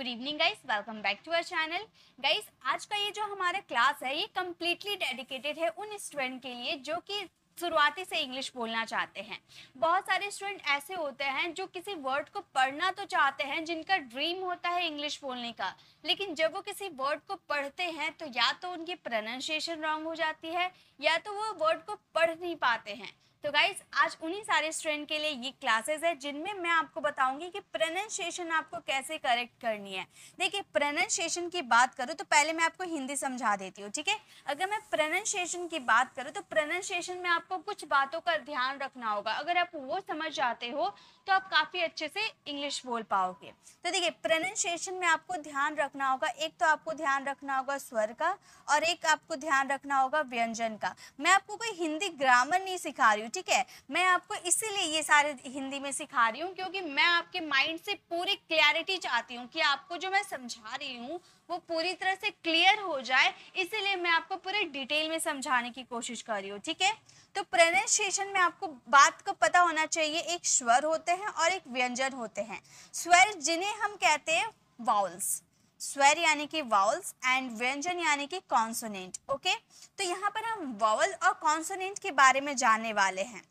Good evening guys welcome back to our channel guys आज का ये जो हमारा क्लास है ये कम्प्लीटली डेडिकेटेड है उन स्टूडेंट के लिए जो कि शुरुआती से इंग्लिश बोलना चाहते हैं बहुत सारे स्टूडेंट ऐसे होते हैं जो किसी वर्ड को पढ़ना तो चाहते हैं जिनका ड्रीम होता है इंग्लिश बोलने का लेकिन जब वो किसी वर्ड को पढ़ते हैं तो या तो उनकी प्रोनाउंसिएशन रॉन्ग हो जाती है या तो वो वर्ड को पढ़ नहीं पाते हैं तो गाइज आज उन्हीं सारे स्टूडेंट के लिए ये क्लासेस है जिनमें मैं आपको बताऊंगी कि प्रोनाउंसिएशन आपको कैसे करेक्ट करनी है देखिए प्रोनाउंसिएशन की बात करूँ तो पहले मैं आपको हिंदी समझा देती हूँ ठीक है अगर मैं प्रोनाउंसिएशन की बात करूँ तो प्रोनाउंसिएशन में आपको कुछ बातों का ध्यान रखना होगा अगर आप वो समझ जाते हो तो आप काफ़ी अच्छे से इंग्लिश बोल पाओगे तो देखिए प्रोनाउंसिएशन में आपको ध्यान रखना होगा एक तो आपको ध्यान रखना होगा स्वर का और एक आपको ध्यान रखना होगा व्यंजन का मैं आपको कोई हिंदी ग्रामर नहीं सिखा रही हूँ ठीक है मैं आपको इसीलिए ये सारे हिंदी में सिखा रही हूँ क्योंकि मैं आपके माइंड से पूरी क्लैरिटी चाहती हूँ कि आपको जो मैं समझा रही हूँ वो पूरी तरह से क्लियर हो जाए इसीलिए मैं आपको पूरे डिटेल में समझाने की कोशिश कर रही हूँ ठीक है तो प्रोनाशिएशन में आपको बात को पता होना चाहिए एक स्वर होते हैं और एक व्यंजन होते हैं स्वर जिन्हें हम कहते हैं वाउल्स स्वर यानी कि वाउल्स एंड व्यंजन यानी कि कॉन्सोनेंट ओके तो यहाँ पर हम वाउल और कॉन्सोनेंट के बारे में जानने वाले हैं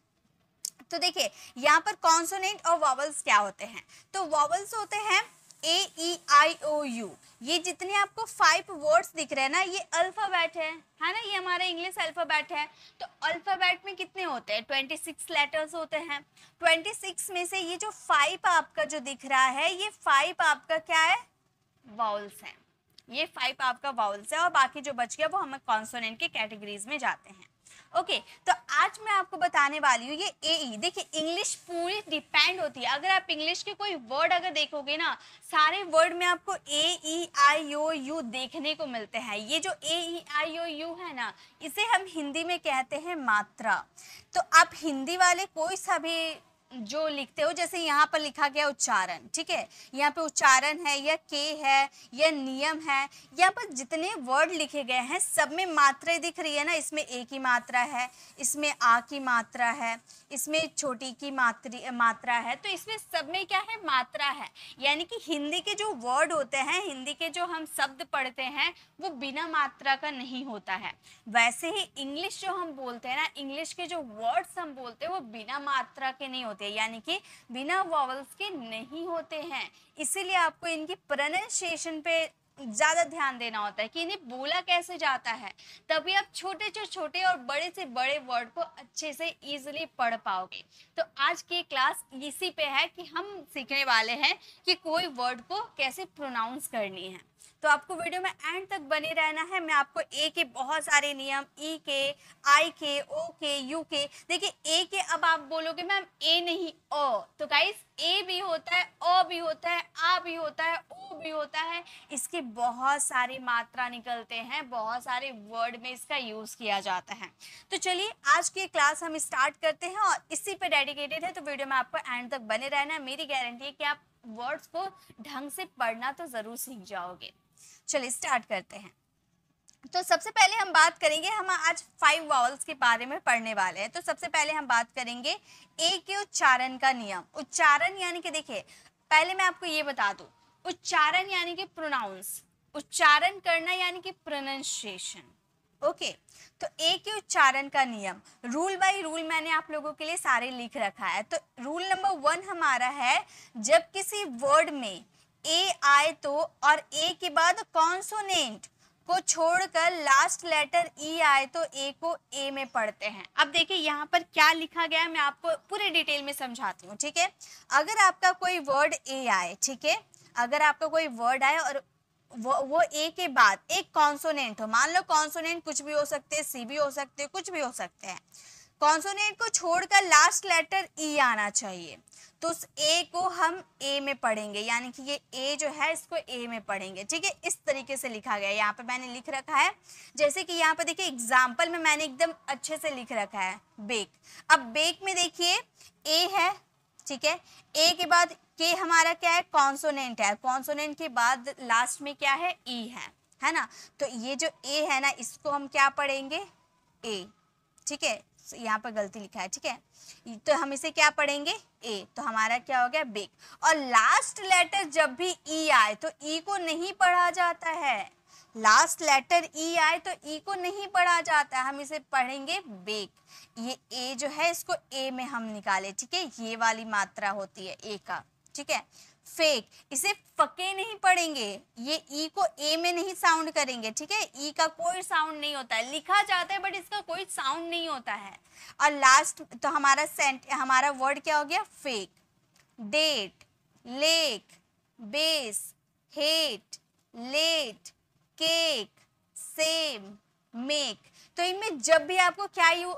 तो देखिए यहाँ पर कॉन्सोनेंट और वॉवल्स क्या होते हैं तो वॉवल्स होते हैं ए ई आई ओ यू ये जितने आपको फाइव वर्ड्स दिख रहे हैं ना ये अल्फ़ाबेट है है ना ये हमारे इंग्लिश अल्फ़ाबेट है तो अल्फ़ाबेट में कितने होते हैं ट्वेंटी सिक्स लेटर्स होते हैं ट्वेंटी सिक्स में से ये जो फाइव आपका जो दिख रहा है ये फाइव आपका क्या है वाउल्स हैं ये फाइव आपका वाउल्स है और बाकी जो बच गया वो हमें कॉन्सोनेंट के कैटेगरीज में जाते हैं ओके okay, तो आज मैं आपको बताने वाली हूँ ये ए e। देखिए इंग्लिश पूरी डिपेंड होती है अगर आप इंग्लिश के कोई वर्ड अगर देखोगे ना सारे वर्ड में आपको ए ई आई ओ यू देखने को मिलते हैं ये जो ए ई आई ओ यू है ना इसे हम हिंदी में कहते हैं मात्रा तो आप हिंदी वाले कोई सा भी जो लिखते हो जैसे यहाँ पर लिखा गया उच्चारण ठीक है यहाँ पे उच्चारण है या के है या नियम है यहाँ पर जितने वर्ड लिखे गए हैं सब में मात्राएं दिख रही है ना इसमें ए की मात्रा है इसमें आ की मात्रा है इसमें छोटी की मात्री मात्रा है तो इसमें सब में क्या है मात्रा है यानी कि हिंदी के जो वर्ड होते हैं हिंदी के जो हम शब्द पढ़ते हैं वो बिना मात्रा का नहीं होता है वैसे ही इंग्लिश जो हम बोलते हैं ना इंग्लिश के जो वर्ड्स हम बोलते हैं वो बिना मात्रा के नहीं होते होते हैं यानी कि बिना वॉवल्स के नहीं होते हैं इसीलिए आपको इनकी प्रोनाउंसिएशन पे ज़्यादा ध्यान देना होता है कि इन्हें बोला कैसे जाता है तभी आप छोटे से छोटे और बड़े से बड़े वर्ड को अच्छे से इजीली पढ़ पाओगे तो आज की क्लास इसी पे है कि हम सीखने वाले हैं कि कोई वर्ड को कैसे प्रोनाउंस करनी है तो आपको वीडियो में एंड तक बने रहना है मैं आपको ए के बहुत सारे नियम ई e के आई के ओ के यू के देखिए ए के अब आप बोलोगे मैम ए नहीं ओ तो गाइस ए भी होता है ओ भी होता है आ भी होता है ओ भी होता है इसके बहुत सारे मात्रा निकलते हैं बहुत सारे वर्ड में इसका यूज किया जाता है तो चलिए आज की क्लास हम स्टार्ट करते हैं और इसी पे डेडिकेटेड है तो वीडियो में आपको एंड तक बने रहना है मेरी गारंटी है कि आप वर्ड्स को ढंग से पढ़ना तो जरूर सीख जाओगे चलिए स्टार्ट करते हैं तो सबसे पहले हम बात करेंगे हम आज फाइव वावल्स के बारे में पढ़ने वाले हैं तो सबसे पहले हम बात करेंगे ए के उच्चारण का नियम उच्चारण यानी कि देखिए पहले मैं आपको ये बता दू उच्चारण यानी कि प्रोनाउंस उच्चारण करना यानी कि प्रोनाउंसिएशन ओके तो ए के उच्चारण का नियम रूल बाय रूल मैंने आप लोगों के लिए सारे लिख रखा है तो रूल नंबर वन हमारा है जब किसी वर्ड में ए आए तो और ए के बाद कॉन्सोनेंट को छोड़कर लास्ट लेटर ई आए तो ए को ए में पढ़ते हैं अब देखिए यहाँ पर क्या लिखा गया है मैं आपको पूरे डिटेल में समझाती हूँ ठीक है अगर आपका कोई वर्ड ए आए ठीक है अगर आपका कोई वर्ड आए और वो वो ए के बाद एक कॉन्सोनेंट हो मान लो कॉन्सोनेंट कुछ भी हो सकते हैं सी भी हो सकते हैं कुछ भी हो सकते हैं कॉन्सोनेंट को छोड़कर लास्ट लेटर ई आना चाहिए तो उस ए को हम ए में पढ़ेंगे यानी कि ये ए जो है इसको ए में पढ़ेंगे ठीक है इस तरीके से लिखा गया यहाँ पे मैंने लिख रखा है जैसे कि यहाँ पे देखिए एग्जाम्पल में मैंने एकदम अच्छे से लिख रखा है बेक अब बेक में देखिए ए है ठीक है ए के बाद के हमारा क्या है कॉन्सोनेंट है कॉन्सोनेंट के बाद लास्ट में क्या है ई e है है ना तो ये जो ए है ना इसको हम क्या पढ़ेंगे ए ठीक है यहाँ पर गलती लिखा है ठीक है तो हम इसे क्या पढ़ेंगे ए तो हमारा क्या हो गया बेक और लास्ट लेटर जब भी ई e आए तो ई e को नहीं पढ़ा जाता है लास्ट लेटर ई आए तो ई e को नहीं पढ़ा जाता हम इसे पढ़ेंगे बेक ये ए जो है इसको ए में हम निकाले ठीक है ये वाली मात्रा होती है ए का ठीक है फेक इसे फके नहीं पढ़ेंगे ये ई e को ए में नहीं साउंड करेंगे ठीक है ई e का कोई साउंड नहीं होता है लिखा जाता है बट इसका कोई साउंड नहीं होता है और लास्ट तो हमारा सेंट हमारा वर्ड क्या हो गया fake date lake base hate late cake same make तो इनमें जब भी आपको क्या यू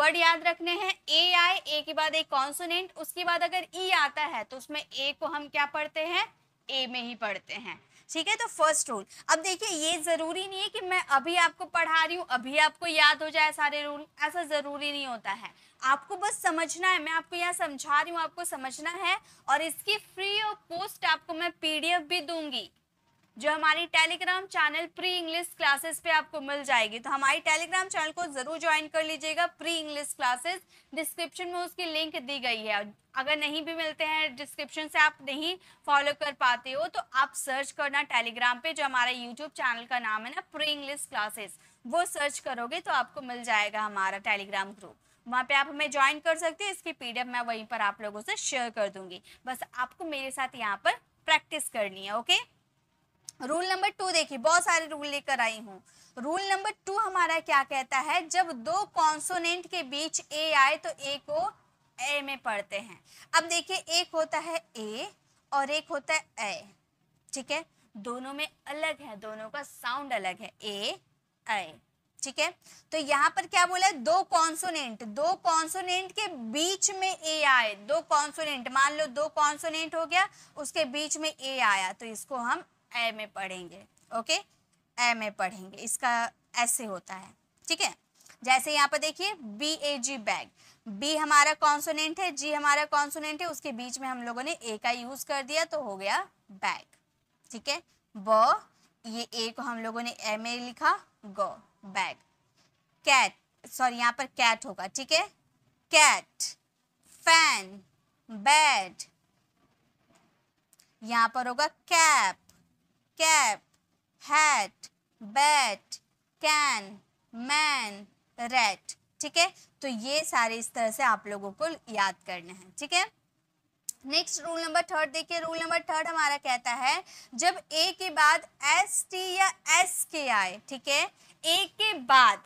वर्ड याद रखने हैं ए आए ए के बाद एक कॉन्सोनेंट उसके बाद अगर ई e आता है तो उसमें ए को हम क्या पढ़ते हैं ए में ही पढ़ते हैं ठीक है तो फर्स्ट रूल अब देखिए ये ज़रूरी नहीं है कि मैं अभी आपको पढ़ा रही हूँ अभी आपको याद हो जाए सारे रूल ऐसा ज़रूरी नहीं होता है आपको बस समझना है मैं आपको यहाँ समझा रही हूँ आपको समझना है और इसकी फ्री ऑफ कॉस्ट आपको मैं पीडीएफ भी दूंगी जो हमारी Telegram channel pre English classes पे आपको मिल जाएगी तो हमारी टेलीग्राम चैनल को जरूर ज्वाइन कर लीजिएगा प्री इंग्लिश क्लासेस डिस्क्रिप्शन में उसकी लिंक दी गई है अगर नहीं भी मिलते हैं डिस्क्रिप्शन से आप नहीं फॉलो कर पाते हो तो आप सर्च करना टेलीग्राम पे जो हमारा यूट्यूब चैनल का नाम है ना प्री इंग्लिश क्लासेस वो सर्च करोगे तो आपको मिल जाएगा हमारा टेलीग्राम ग्रुप वहाँ पे आप हमें ज्वाइन कर सकते हो इसकी पीडीएफ मैं वहीं पर आप लोगों से शेयर कर दूंगी बस आपको मेरे साथ यहाँ पर प्रैक्टिस करनी है ओके रूल नंबर टू देखिए बहुत सारे रूल लेकर आई हूँ रूल नंबर टू हमारा क्या कहता है जब दो कॉन्सोनेंट के बीच ए आए तो ए को ए में पढ़ते हैं अब देखिए एक होता है ए और एक होता है ए ठीक है दोनों में अलग है दोनों का साउंड अलग है ए ए ठीक है तो यहाँ पर क्या बोला है दो कॉन्सोनेंट दो कॉन्सोनेंट के बीच में ए आए दो कॉन्सोनेंट मान लो दो कॉन्सोनेंट हो गया उसके बीच में ए आया तो इसको हम ए में पढ़ेंगे ओके ए में पढ़ेंगे इसका ऐसे होता है ठीक है जैसे यहाँ पर देखिए B A G bag B हमारा कॉन्सोनेंट है जी हमारा कॉन्सोनेंट है उसके बीच में हम लोगों ने ए का यूज कर दिया तो हो गया बैग ठीक है ब ये ए को हम लोगों ने एम ए लिखा गो बैग कैट सॉरी यहाँ पर कैट होगा ठीक है कैट फैन बेड यहाँ पर होगा cap cap, hat, bat, can, man, rat ठीक है तो ये सारे इस तरह से आप लोगों को याद करने हैं ठीक है नेक्स्ट रूल नंबर थर्ड देखिए रूल नंबर थर्ड हमारा कहता है जब ए के बाद एस टी या एस के आए ठीक है ए के बाद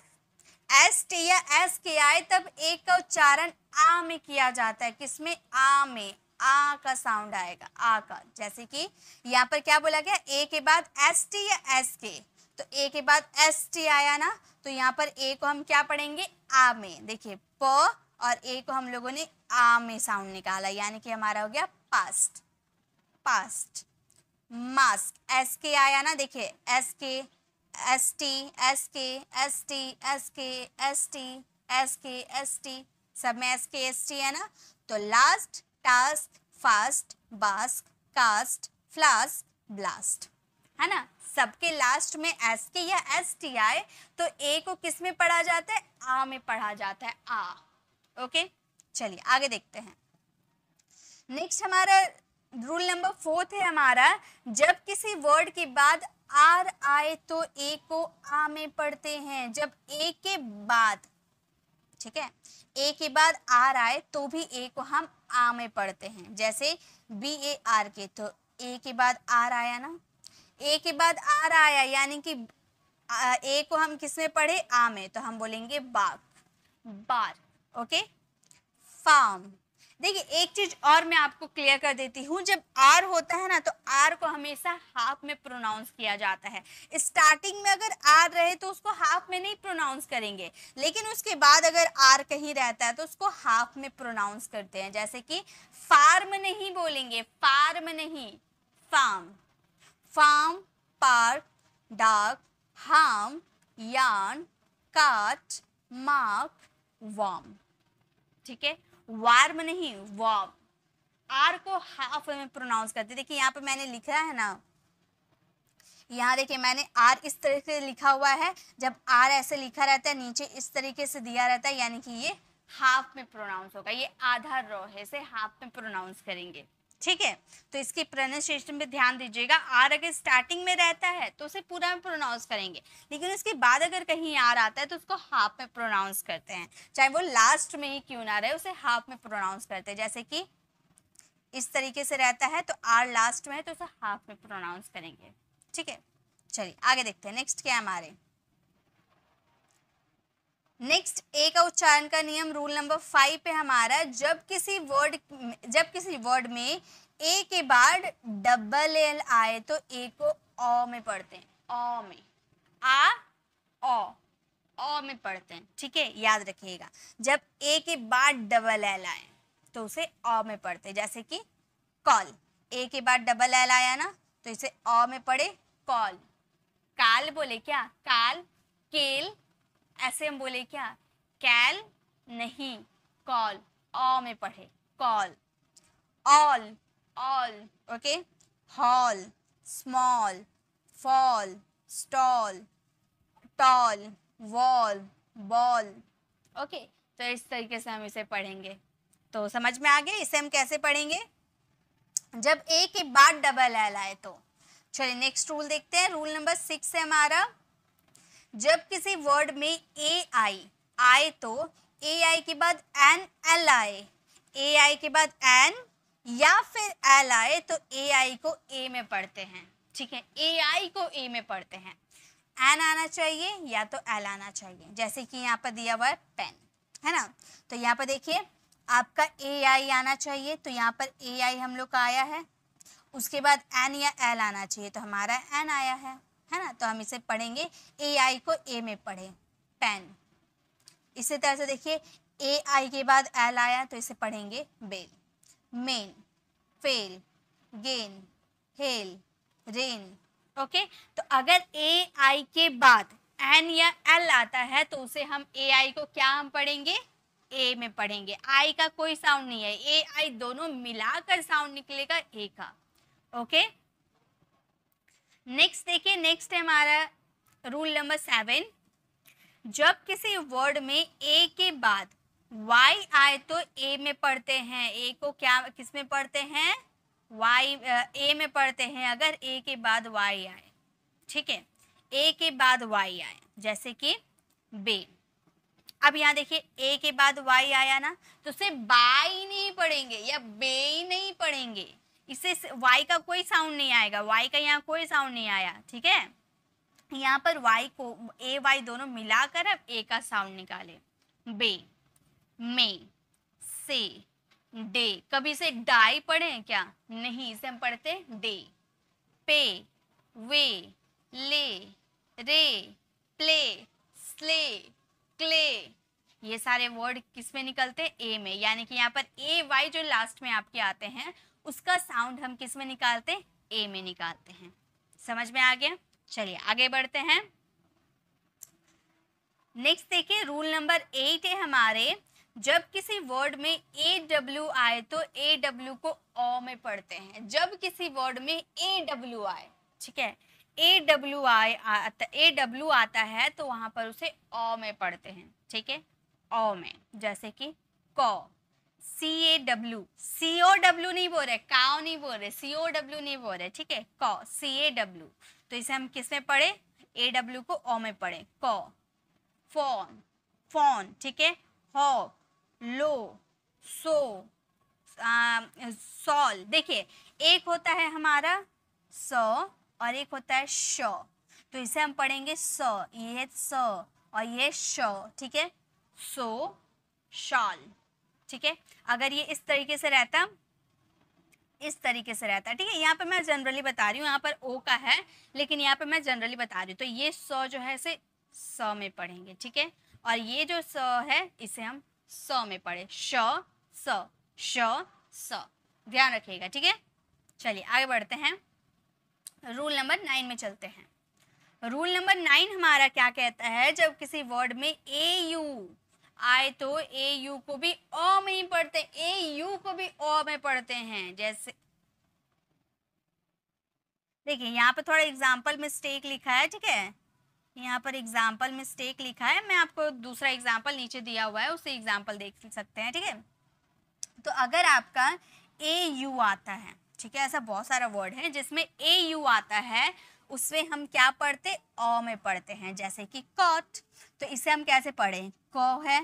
एस टी या एस के आए तब ए का उच्चारण आ में किया जाता है किसमें आ में आ का साउंड आएगा आ का जैसे कि यहाँ पर क्या बोला गया ए के बाद एस टी या एस के तो ए के बाद एस टी आया ना तो यहाँ पर ए को हम क्या पढ़ेंगे आ में देखिए प और ए को हम लोगों ने आ में साउंड निकाला यानी कि हमारा हो गया पास्ट पास्ट मास्क एस के आया ना देखिए S K S T S K S T S K S T S K S T सब में एस के एस टी है ना तो last task fast bask cast flask blast है ना सबके लास्ट में एस के या एस टी आए तो ए को किस में पढ़ा जाता है आ में पढ़ा जाता है आ ओके चलिए आगे देखते हैं नेक्स्ट हमारा रूल नंबर फोर्थ है हमारा जब किसी वर्ड के बाद आर आए तो ए को आ में पढ़ते हैं जब ए के बाद ठीक है ए के बाद आर आए तो भी ए को हम आ में पढ़ते हैं जैसे बी ए आर के तो ए के बाद आर आया ना ए के बाद आर आया यानी कि ए को हम किस में पढ़े आ में तो हम बोलेंगे बाग बार ओके फार्म देखिए एक चीज और मैं आपको क्लियर कर देती हूँ जब आर होता है ना तो आर को हमेशा हाफ में प्रोनाउंस किया जाता है स्टार्टिंग में अगर आर रहे तो उसको हाफ में नहीं प्रोनाउंस करेंगे लेकिन उसके बाद अगर आर कहीं रहता है तो उसको हाफ में प्रोनाउंस करते हैं जैसे कि फार्म नहीं बोलेंगे फार्म नहीं farm farm park dark harm yarn cart mark warm ठीक है वार्म नहीं वॉर्म आर को हाफ में प्रोनाउंस करते देखिए यहाँ पे मैंने लिखा है ना यहाँ देखिए मैंने आर इस तरीके से लिखा हुआ है जब आर ऐसे लिखा रहता है नीचे इस तरीके से दिया रहता है यानी कि ये हाफ में प्रोनाउंस होगा ये आधा रो है हाफ में प्रोनाउंस करेंगे ठीक है तो इसकी प्रोनाउंसिएशन पे ध्यान दीजिएगा आर अगर स्टार्टिंग में रहता है तो उसे पूरा में प्रोनाउंस करेंगे लेकिन उसके बाद अगर कहीं आर आता है तो उसको हाफ में प्रोनाउंस करते हैं चाहे वो लास्ट में ही क्यों ना रहे उसे हाफ में प्रोनाउंस करते हैं जैसे कि इस तरीके से रहता है तो आर लास्ट में है तो उसे हाफ में प्रोनाउंस करेंगे ठीक है चलिए आगे देखते हैं नेक्स्ट क्या हमारे नेक्स्ट ए का उच्चारण का नियम रूल नंबर फाइव पे हमारा जब किसी वर्ड जब किसी वर्ड में ए के बाद डबल एल आए तो ए को अ में पढ़ते हैं अ में आ ओ, ओ में पढ़ते हैं ठीक है याद रखिएगा जब ए के बाद डबल एल आए तो उसे अ में पढ़ते हैं जैसे कि कॉल ए के बाद डबल एल आया ना तो इसे अ में पढ़े कॉल काल बोले क्या काल केल ऐसे हम बोले क्या कैल नहीं कॉल ऑ में पढ़े call all all okay hall small fall stall tall wall ball okay तो इस तरीके से हम इसे पढ़ेंगे तो समझ में आ गए इसे हम कैसे पढ़ेंगे जब ए के बाद डबल एल आए तो चलिए नेक्स्ट रूल देखते हैं रूल नंबर सिक्स है हमारा जब किसी वर्ड में ए आई आए तो ए आई के बाद एन एल आए ए आई के बाद एन या फिर एल आए तो ए आई को ए में पढ़ते हैं ठीक है ए आई को ए में पढ़ते हैं एन आना चाहिए या तो एल आना चाहिए जैसे कि यहाँ पर दिया हुआ है पेन है ना तो यहाँ पर देखिए आपका ए आई आना चाहिए तो यहाँ पर ए आई हम लोग का आया है उसके बाद एन या एल आना चाहिए तो हमारा एन आया है है ना तो हम इसे पढ़ेंगे ए आई को ए में पढ़ें पेन इसी तरह से देखिए ए आई के बाद एल आया तो इसे पढ़ेंगे bail main fail gain hail rain okay तो अगर ए आई के बाद एन या एल आता है तो उसे हम ए आई को क्या हम पढ़ेंगे ए में पढ़ेंगे आई का कोई साउंड नहीं है ए आई दोनों मिलाकर साउंड निकलेगा ए का ओके okay? नेक्स्ट देखिए नेक्स्ट है हमारा रूल नंबर सेवन जब किसी वर्ड में ए के बाद वाई आए तो ए में पढ़ते हैं ए को क्या किस में पढ़ते हैं वाई ए में पढ़ते हैं अगर ए के बाद वाई आए ठीक है ए के बाद वाई आए जैसे कि बे अब यहाँ देखिए ए के बाद वाई आया ना तो उसे बाई नहीं पढ़ेंगे या बे नहीं पढ़ेंगे इससे वाई का कोई साउंड नहीं आएगा वाई का यहाँ कोई साउंड नहीं आया ठीक है यहाँ पर वाई को ए वाई दोनों मिलाकर अब ए का साउंड निकाले बे मे से डे कभी से डाई पढ़े क्या नहीं इसे हम पढ़ते डे पे वे ले रे प्ले स्ले क्ले ये सारे वर्ड किस में निकलते ए में यानी कि यहाँ पर ए वाई जो लास्ट में आपके आते हैं उसका साउंड हम किस में निकालते ए में निकालते हैं समझ में आ गया चलिए आगे बढ़ते हैं नेक्स्ट देखिए रूल नंबर एट है हमारे जब किसी वर्ड में ए डब्ल्यू आए तो ए डब्ल्यू को ओ में पढ़ते हैं जब किसी वर्ड में ए डब्ल्यू आए ठीक है A W I A W आता है तो वहां पर उसे ओ में पढ़ते हैं ठीक है ओ में जैसे कि कौ सी A W C O W नहीं बोल रहे काओ नहीं बोल रहे सी ओ डब्ल्यू नहीं बोल रहे ठीक है कॉ सी ए डब्ल्यू तो इसे हम किस में पढ़े ए डब्ल्यू को ओ में पढ़े क फोन फोन ठीक है हॉक लो सो सॉल देखिए एक होता है हमारा स और एक होता है शो तो इसे हम पढ़ेंगे स ये सौ और ये शौ ठीक है सो शॉल ठीक है अगर ये इस तरीके से रहता इस तरीके से रहता है ठीक है यहाँ पे मैं जनरली बता रही हूँ यहाँ पर ओ का है लेकिन यहाँ पे मैं जनरली बता रही हूँ तो ये सौ जो है इसे सौ में पढ़ेंगे ठीक है और ये जो सौ है इसे हम सौ में पढ़े श श ध्यान रखिएगा ठीक है चलिए आगे बढ़ते हैं रूल नंबर नाइन में चलते हैं रूल नंबर नाइन हमारा क्या कहता है जब किसी वर्ड में ए यू आए तो ए यू को भी ओ में ही पढ़ते ए यू को भी ओ में पढ़ते हैं जैसे देखिए यहाँ पर थोड़ा एग्जाम्पल मिस्टेक लिखा है ठीक है यहाँ पर एग्जाम्पल मिस्टेक लिखा है मैं आपको दूसरा एग्जाम्पल नीचे दिया हुआ है उसे एग्जाम्पल देख सकते हैं ठीक है तो अगर आपका ए यू आता है ठीक है ऐसा बहुत सारा वर्ड है जिसमें ए यू आता है उसमें हम क्या पढ़ते ओ में पढ़ते हैं जैसे कि कॉट तो इसे हम कैसे पढ़ें क है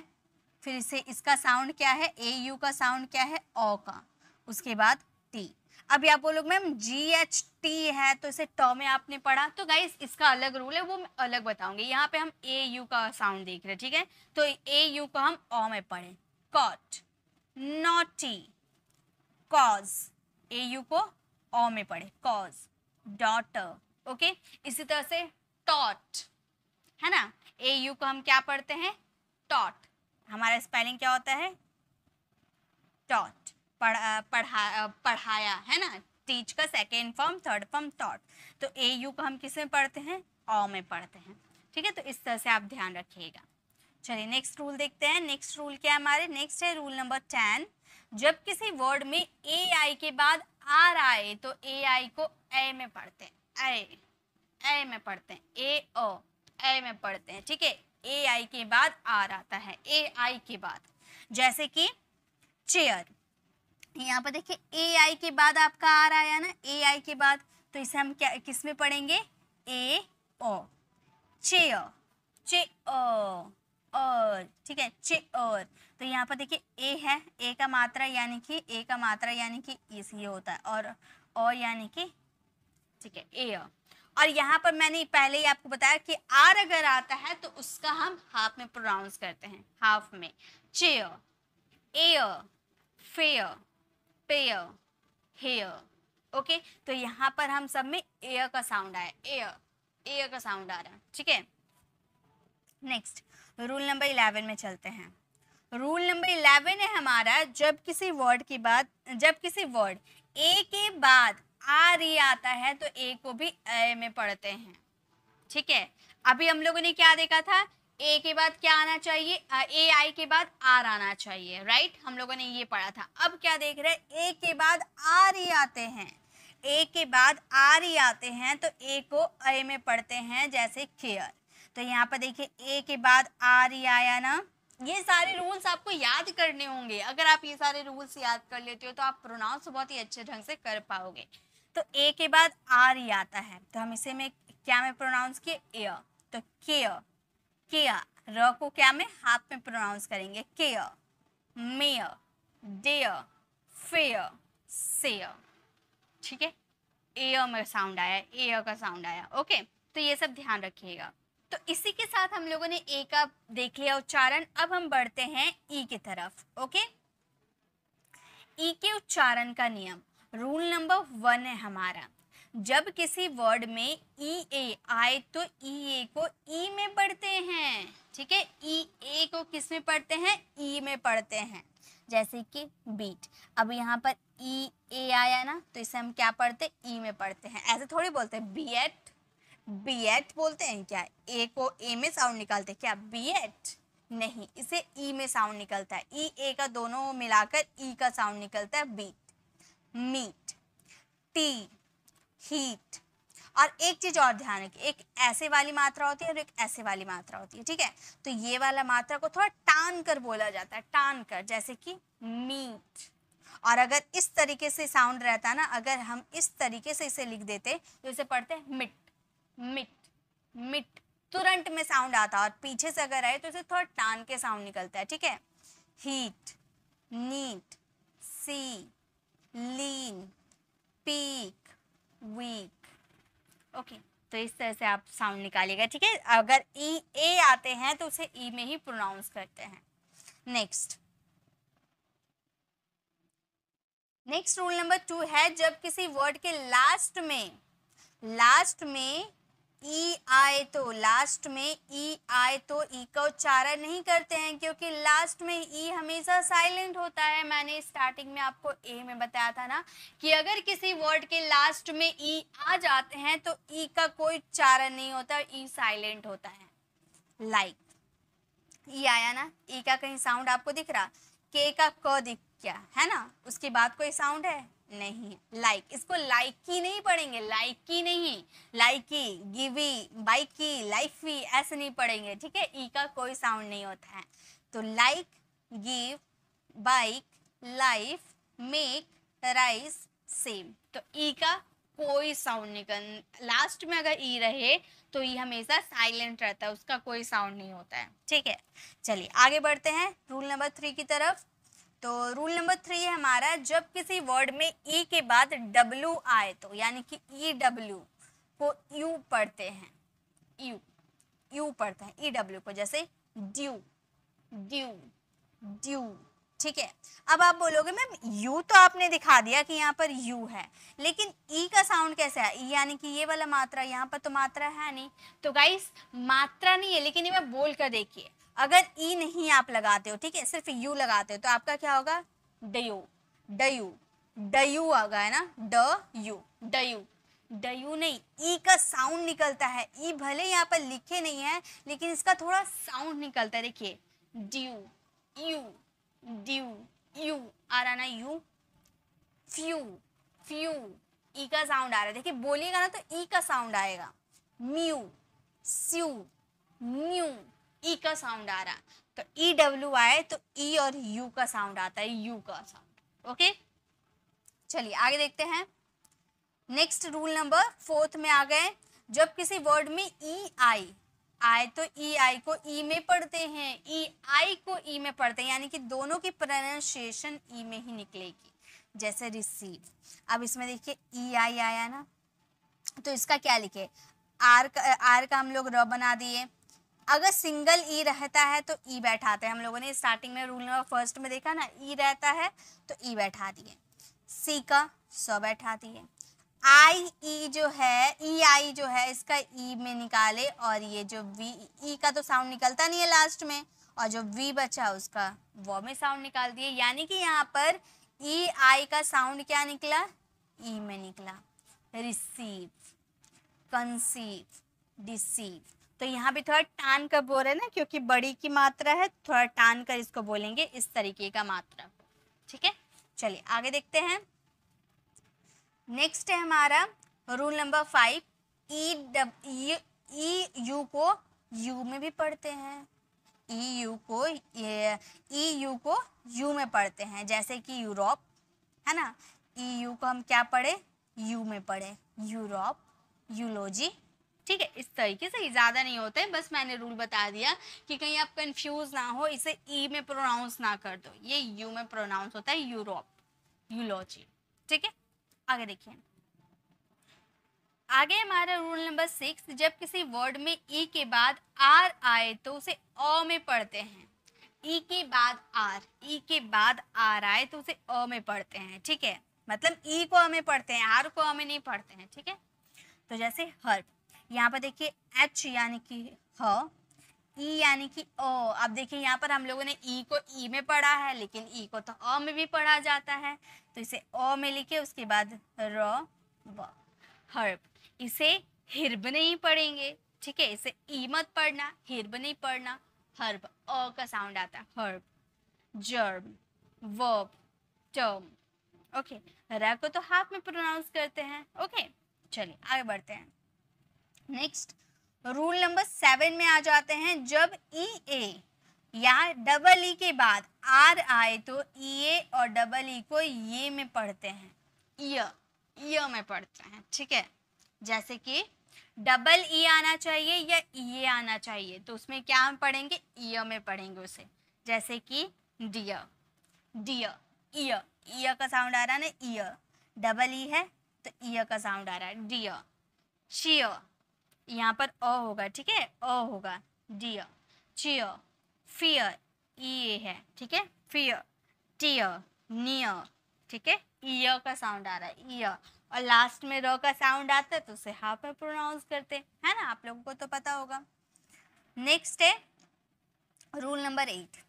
फिर से इसका साउंड क्या है ए यू का साउंड क्या है ओ का उसके बाद टी अभी आप बोलोग मैम जी एच टी है तो इसे ट में आपने पढ़ा तो गाइस इसका अलग रूल है वो मैं अलग बताऊंगी यहाँ पे हम ए यू का साउंड देख रहे हैं ठीक है तो ए यू को हम ओ में पढ़े caught naughty cause A U को ओ में पढ़े कॉज डॉटर ओके इसी तरह से टॉट है ना ए यू को हम क्या पढ़ते हैं टॉट हमारा स्पेलिंग क्या होता है टॉट पढ़ा पढ़ा पढ़ाया है ना टीच का second form third form taught तो ए यू को हम किस में पढ़ते हैं ऑ में पढ़ते हैं ठीक है तो इस तरह से आप ध्यान रखिएगा चलिए नेक्स्ट रूल देखते हैं नेक्स्ट रूल क्या है हमारे नेक्स्ट है रूल नंबर टेन जब किसी वर्ड में ए आई के बाद आर आए तो ए आई को ए में पढ़ते हैं ए ए में पढ़ते हैं ए ओ ए में पढ़ते हैं ठीक है ए आई के बाद आर आता है ए आई के बाद जैसे कि चेयर यहाँ पर देखिए ए आई के बाद आपका आर आया ना ए आई के बाद तो इसे हम क्या किस में पढ़ेंगे ए ओ चेयर चे ओ और ठीक है चे और तो यहाँ पर देखिए ए है ए का मात्रा यानी कि ए का मात्रा यानी कि इस e ये होता है और और यानी कि ठीक है ए और और यहाँ पर मैंने पहले ही आपको बताया कि आर अगर आता है तो उसका हम हाफ में प्रोनाउंस करते हैं हाफ में chair air fair pair hair okay तो यहाँ पर हम सब में एयर का साउंड आया एयर एयर का साउंड आ रहा है ठीक है नेक्स्ट रूल नंबर इलेवन में चलते हैं रूल नंबर इलेवन है हमारा जब किसी वर्ड की बात जब किसी वर्ड ए के बाद आ री आता है तो ए को भी ए में पढ़ते हैं ठीक है अभी हम लोगों ने क्या देखा था ए के बाद क्या आना चाहिए ए आई के बाद आर आना चाहिए राइट हम लोगों ने ये पढ़ा था अब क्या देख रहे हैं ए के बाद आर ही आते हैं ए के बाद आर ही आते हैं तो ए को ए में पढ़ते हैं जैसे केयर तो यहाँ पर देखिए ए के बाद आर ही आया ना ये सारे रूल्स आपको याद करने होंगे अगर आप ये सारे रूल्स याद कर लेते हो तो आप प्रोनाउंस बहुत ही अच्छे ढंग से कर पाओगे तो ए के बाद आर ही आता है तो हम इसे में क्या में प्रोनाउंस किए एयर तो के केयर र को क्या में हाथ में प्रोनाउंस करेंगे केयर मेय डेयर फेयर सेयर ठीक है एयर में साउंड आया एयर का साउंड आया ओके तो ये सब ध्यान रखिएगा तो इसी के साथ हम लोगों ने ए का देख लिया उच्चारण अब हम बढ़ते हैं ई की तरफ ओके ई के उच्चारण का नियम रूल नंबर वन है हमारा जब किसी वर्ड में ई e ए आए तो ई e ए को ई e में पढ़ते हैं ठीक है ई ए को किस में पढ़ते हैं ई में पढ़ते हैं जैसे कि बीट अब यहाँ पर ई ए आया ना तो इसे हम क्या पढ़ते ई में पढ़ते हैं ऐसे थोड़ी बोलते हैं बी एट बी एट बोलते हैं क्या ए को ए में साउंड निकालते हैं क्या बी एट नहीं इसे ई में साउंड निकलता है ई ए का दोनों मिलाकर ई का साउंड निकलता है बीट मीट टी हीट और एक चीज और ध्यान रखिए एक ऐसे वाली मात्रा होती है और एक ऐसे वाली मात्रा होती है ठीक है तो ये वाला मात्रा को थोड़ा टान कर बोला जाता है टान कर जैसे कि मीट और अगर इस तरीके से साउंड रहता ना अगर हम इस तरीके से इसे लिख देते तो इसे पढ़ते हैं मिट मिट मिट तुरंत में साउंड आता और पीछे से अगर आए तो इसे थोड़ा टान के साउंड निकलता है ठीक है heat neat sea lean peak week okay तो इस तरह से आप साउंड निकालिएगा ठीक है अगर ई e, ए आते हैं तो उसे ई e में ही प्रोनाउंस करते हैं next next rule number two है जब किसी वर्ड के लास्ट में लास्ट में ई आए तो लास्ट में ई आए तो ई का उच्चारण नहीं करते हैं क्योंकि लास्ट में ई हमेशा साइलेंट होता है मैंने स्टार्टिंग में आपको ए में बताया था ना कि अगर किसी वर्ड के लास्ट में ई आ जाते हैं तो ई का कोई उच्चारण नहीं होता ई साइलेंट होता है लाइक like. ई आया ना ई का कहीं साउंड आपको दिख रहा के का क दिख क्या है ना उसके बाद कोई साउंड है नहीं है लाइक like. इसको लाइक की नहीं पढ़ेंगे लाइक की नहीं लाइक की गिवी लाइफ लाइफी ऐसे नहीं पढ़ेंगे ठीक है ई e का कोई साउंड नहीं होता है तो like give bike life make rice same तो ई e का कोई साउंड नहीं कर लास्ट में अगर ई e रहे तो ई हमेशा साइलेंट रहता है उसका कोई साउंड नहीं होता है ठीक है चलिए आगे बढ़ते हैं रूल नंबर थ्री की तरफ तो रूल नंबर थ्री है हमारा जब किसी वर्ड में ई e के बाद डब्ल्यू आए तो यानी कि ई e डब्ल्यू को यू पढ़ते हैं यू यू पढ़ते हैं ई e डब्ल्यू को जैसे ड्यू ड्यू ड्यू ठीक है अब आप बोलोगे मैम यू तो आपने दिखा दिया कि यहाँ पर यू है लेकिन ई का साउंड कैसे है ई यानी कि ये वाला मात्रा यहाँ पर तो मात्रा है नहीं तो गाइस मात्रा नहीं है लेकिन ये मैं बोल कर देखिए अगर ई नहीं आप लगाते हो ठीक है सिर्फ यू लगाते हो तो आपका क्या होगा डयू डयू डयू होगा है ना ड यू डयू डयू नहीं ई का साउंड निकलता है ई भले यहाँ पर लिखे नहीं है लेकिन इसका थोड़ा साउंड निकलता है देखिए ड्यू यू ड्यू यू आ रहा ना यू फ्यू फ्यू ई का साउंड आ रहा है देखिए बोलिएगा ना तो ई का साउंड आएगा म्यू स्यू म्यू ई e का साउंड आ रहा तो ई डब्ल्यू आए तो ई e और यू का साउंड आता है यू का साउंड ओके चलिए आगे देखते हैं नेक्स्ट रूल नंबर फोर्थ में आ गए जब किसी वर्ड में ई आई आए तो ई e आई को ई में पढ़ते हैं ई आई को ई में पढ़ते हैं यानी कि दोनों की प्रोनाउंसिएशन ई में ही निकलेगी जैसे रिसीव अब इसमें देखिए ई आई आया ना तो इसका क्या लिखे आर का आर का हम लोग र बना दिए अगर सिंगल ई रहता है तो ई बैठाते हैं हम लोगों ने स्टार्टिंग में रूल नंबर फर्स्ट में देखा ना ई रहता है तो ई बैठा दिए सी का सौ बैठा दिए आई ई जो है ई आई जो है इसका ई में निकाले और ये जो वी ई का तो साउंड निकलता नहीं है लास्ट में और जो वी बचा उसका वो में साउंड निकाल दिए यानी कि यहाँ पर ई आई का साउंड क्या निकला ई में निकला रिसीव कंसीव डिसीव तो यहाँ भी थोड़ा टान कर बोल रहे ना क्योंकि बड़ी की मात्रा है थोड़ा टान कर इसको बोलेंगे इस तरीके का मात्रा ठीक है चलिए आगे देखते हैं नेक्स्ट है हमारा रूल नंबर फाइव ई डब ई यू को यू में भी पढ़ते हैं ई e, यू को ई यू e, को यू में पढ़ते हैं जैसे कि यूरोप है ना ई e, यू को हम क्या पढ़े यू में पढ़े यूरोप यूलोजी ठीक है इस तरीके से ज़्यादा नहीं होता है बस मैंने रूल बता दिया कि कहीं आप कंफ्यूज ना हो इसे ई e में प्रोनाउंस ना कर दो ये यू में प्रोनाउंस होता है यूरोप यूलॉजी ठीक है आगे देखिए आगे हमारा रूल नंबर सिक्स जब किसी वर्ड में ई e के बाद आर आए तो उसे अ में पढ़ते हैं ई e के बाद आर ई के बाद आर आए तो उसे अ में पढ़ते हैं ठीक है मतलब ई को हमें पढ़ते हैं आर को हमें नहीं पढ़ते हैं ठीक है तो जैसे हर्ब यहाँ पर देखिए एच यानी कि ह ई e यानी कि ओ अब देखिए यहाँ पर हम लोगों ने ई e को ई e में पढ़ा है लेकिन ई को तो अ में भी पढ़ा जाता है तो इसे ओ में लिखे उसके बाद र व हर्ब इसे हिर्ब नहीं पढ़ेंगे ठीक है इसे ई मत पढ़ना हिर्ब नहीं पढ़ना हर्ब अ का साउंड आता है herb germ verb term okay र को तो हाफ में प्रोनाउंस करते हैं ओके चलिए आगे बढ़ते हैं नेक्स्ट रूल नंबर सेवन में आ जाते हैं जब ई e ए या डबल ई e के बाद आर आए तो ई e ए और डबल ई को ये में पढ़ते हैं ईयर ईयर में पढ़ते हैं ठीक है जैसे कि डबल ई आना चाहिए या ई ए आना चाहिए तो उसमें क्या हम पढ़ेंगे ई में पढ़ेंगे उसे जैसे कि डियर डियर ई का साउंड आ रहा है ना ईयर डबल ई है तो ई का साउंड आ रहा है डियर शियर यहाँ पर अ होगा ठीक है अ होगा डियर चियर फियर ई है ठीक है फियर टीयर नियर ठीक है ईय का साउंड आ रहा है ईय और लास्ट में र का साउंड आता है तो उसे हाफ में प्रोनाउंस करते है ना आप लोगों को तो पता होगा नेक्स्ट है रूल नंबर एट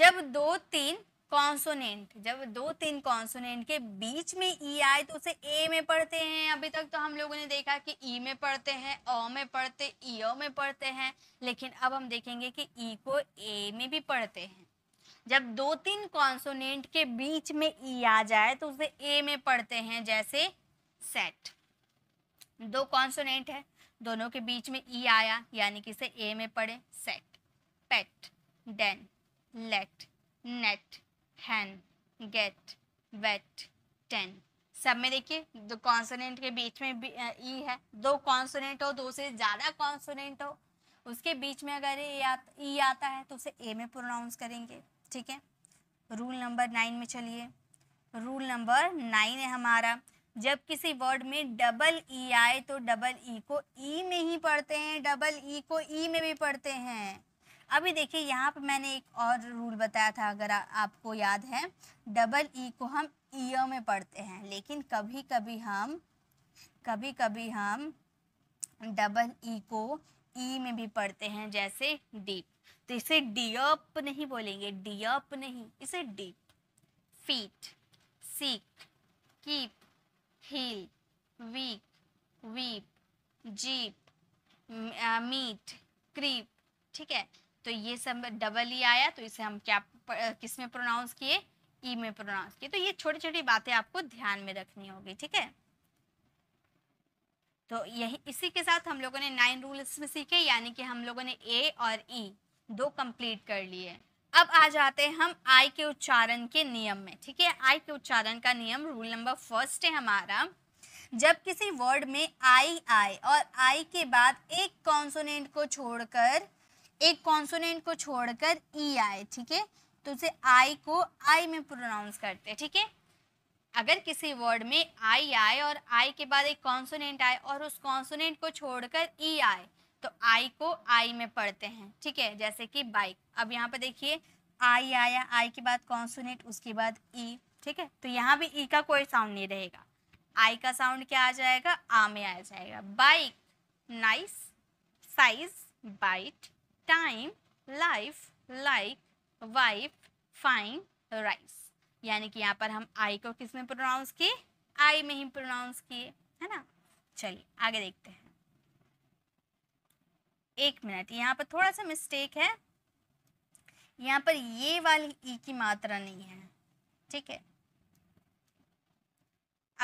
जब दो तीन कॉन्सोनेंट जब दो तीन कॉन्सोनेंट के बीच में ई e आए तो उसे ए में पढ़ते हैं अभी तक तो हम लोगों ने देखा कि ई e में पढ़ते हैं अ में पढ़ते ई e ओ में पढ़ते हैं लेकिन अब हम देखेंगे कि ई को ए में भी पढ़ते हैं जब दो तीन कॉन्सोनेंट के बीच में ई आ जाए तो उसे ए में पढ़ते हैं जैसे सेट दो कॉन्सोनेंट है दोनों के बीच में ई आया यानी कि इसे ए में पढ़े set pet den let net hen get wet ten सब में देखिए दो कॉन्सोनेंट के बीच में ई e है दो कॉन्सोनेंट हो दो से ज़्यादा कॉन्सोनेंट हो उसके बीच में अगर ई आ, ई e आता है तो उसे ए में प्रोनाउंस करेंगे ठीक है रूल नंबर नाइन में चलिए रूल नंबर नाइन है हमारा जब किसी वर्ड में डबल ई e आए तो डबल ई को ई में ही पढ़ते हैं डबल ई को ई में भी पढ़ते हैं अभी देखिए यहाँ पे मैंने एक और रूल बताया था अगर आ, आपको याद है डबल ई e को हम ई में पढ़ते हैं लेकिन कभी कभी हम कभी कभी हम डबल ई e को ई e में भी पढ़ते हैं जैसे डीप तो इसे डीअप नहीं बोलेंगे डीअप नहीं इसे deep feet seek keep heel week weep jeep meet creep ठीक है तो ये सब डबल ई e आया तो इसे हम क्या किस e में प्रोनाउंस किए ई में प्रोनाउंस किए तो ये छोटी छोटी बातें आपको ध्यान में रखनी होगी ठीक है तो यही इसी के साथ हम लोगों ने नाइन रूल्स में सीखे यानी कि हम लोगों ने ए और ई e, दो कंप्लीट कर लिए अब आ जाते हैं हम आई के उच्चारण के नियम में ठीक है आई के उच्चारण का नियम रूल नंबर फर्स्ट है हमारा जब किसी वर्ड में आई आए और आई के बाद एक कॉन्सोनेंट को छोड़कर एक कॉन्सोनेंट को छोड़कर ई e आए ठीक है तो उसे आई को आई में प्रोनाउंस करते हैं ठीक है अगर किसी वर्ड में आई आए और आई के बाद एक कॉन्सोनेंट आए और उस कॉन्सोनेंट को छोड़कर ई e आए तो आई को आई में पढ़ते हैं ठीक है जैसे कि बाइक अब यहाँ पर देखिए आई आया आई के बाद कॉन्सोनेंट उसके बाद ई e, ठीक है तो यहाँ भी ई का कोई साउंड नहीं रहेगा आई का साउंड क्या आ जाएगा आ में आ जाएगा bike nice size bite time life like wife fine rice यानी कि यहाँ पर हम आई को किस में प्रोनाउंस किए आई में ही प्रोनाउंस किए है ना चलिए आगे देखते हैं एक मिनट यहाँ पर थोड़ा सा मिस्टेक है यहाँ पर ये वाली ई e की मात्रा नहीं है ठीक है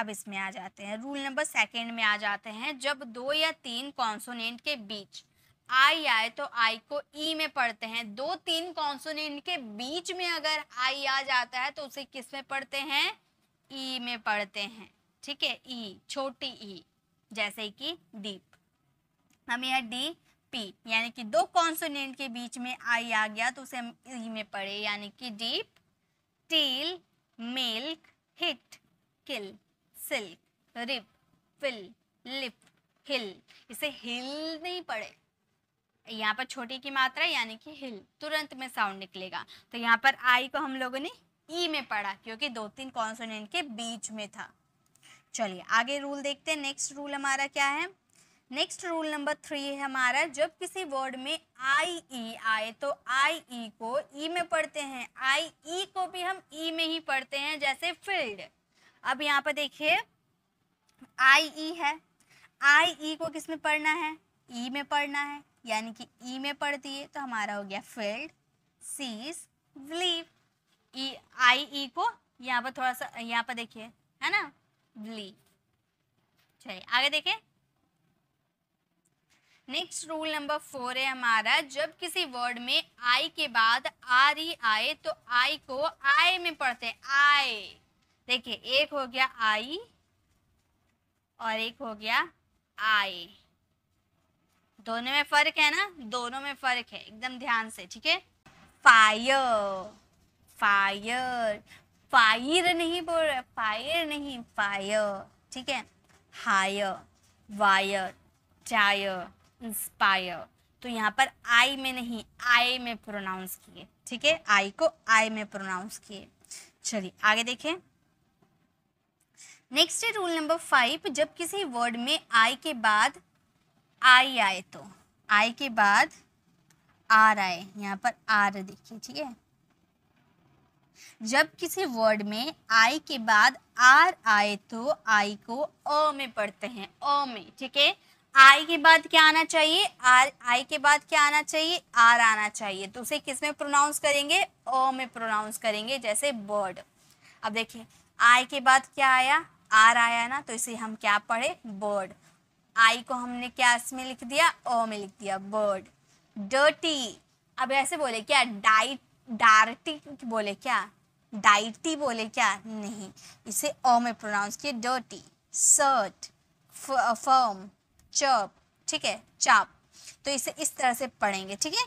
अब इसमें आ जाते हैं रूल नंबर सेकंड में आ जाते हैं जब दो या तीन कॉन्सोनेंट के बीच आई आए तो आई को ई में पढ़ते हैं दो तीन कॉन्सोनेंट के बीच में अगर आई आ जाता है तो उसे किस में पढ़ते हैं ई में पढ़ते हैं ठीक है ई छोटी ई जैसे कि दीप हम यह डी पी यानी कि दो कॉन्सोनेंट के बीच में आई आ गया तो उसे हम ई में पढ़े यानी कि deep teal milk hit kill silk rip fill lip hill इसे हिल नहीं पड़े यहाँ पर छोटी की मात्रा यानी कि हिल तुरंत में साउंड निकलेगा तो यहाँ पर आई को हम लोगों ने ई e में पढ़ा क्योंकि दो तीन कॉन्सोनेंट के बीच में था चलिए आगे रूल देखते हैं नेक्स्ट रूल हमारा क्या है नेक्स्ट रूल नंबर थ्री है हमारा जब किसी वर्ड में आई ई e आए तो आई ई e को ई में पढ़ते हैं आई ई को भी हम ई में ही पढ़ते हैं जैसे फील्ड अब यहाँ पर देखिए आई ई है आई ई को किस में पढ़ना है ई में पढ़ना है यानी कि ई e में पड़ती है तो हमारा हो गया फील्ड सीज ब्लीव ई आई ई को यहाँ पर थोड़ा सा यहाँ पर देखिए है ना ब्ली चलिए आगे देखे नेक्स्ट रूल नंबर फोर है हमारा जब किसी वर्ड में आई के बाद आर ई e आए तो आई को आए में पढ़ते हैं आए देखिए एक हो गया आई और एक हो गया आई दोनों में फर्क है ना दोनों में फर्क है एकदम ध्यान से ठीक है फायर फायर फायर नहीं बोल रहे फायर नहीं फायर ठीक है हायर वायर टायर इंस्पायर तो यहाँ पर आई में नहीं आई में प्रोनाउंस किए ठीक है आई को आई में प्रोनाउंस किए चलिए आगे देखें नेक्स्ट है रूल नंबर फाइव जब किसी वर्ड में आई के बाद आई आए तो आई के बाद आर आए यहाँ पर आर देखिए ठीक है जब किसी वर्ड में आई के बाद आर आए तो आई को अ में पढ़ते हैं अ में ठीक है आई के बाद क्या आना चाहिए आर आई के बाद क्या आना चाहिए आर आना चाहिए तो उसे किस में प्रोनाउंस करेंगे अ में प्रोनाउंस करेंगे जैसे बर्ड अब देखिए आई के बाद क्या आया आर आया ना तो इसे हम क्या पढ़े बर्ड आई को हमने क्या इसमें लिख दिया ओ में लिख दिया बर्ड डर्टी अब ऐसे बोले क्या डाइट डार्टी बोले क्या डाइटी बोले क्या नहीं इसे ओ में प्रोनाउंस किए डर्टी सर्ट फर्म चप ठीक है चाप तो इसे इस तरह से पढ़ेंगे ठीक है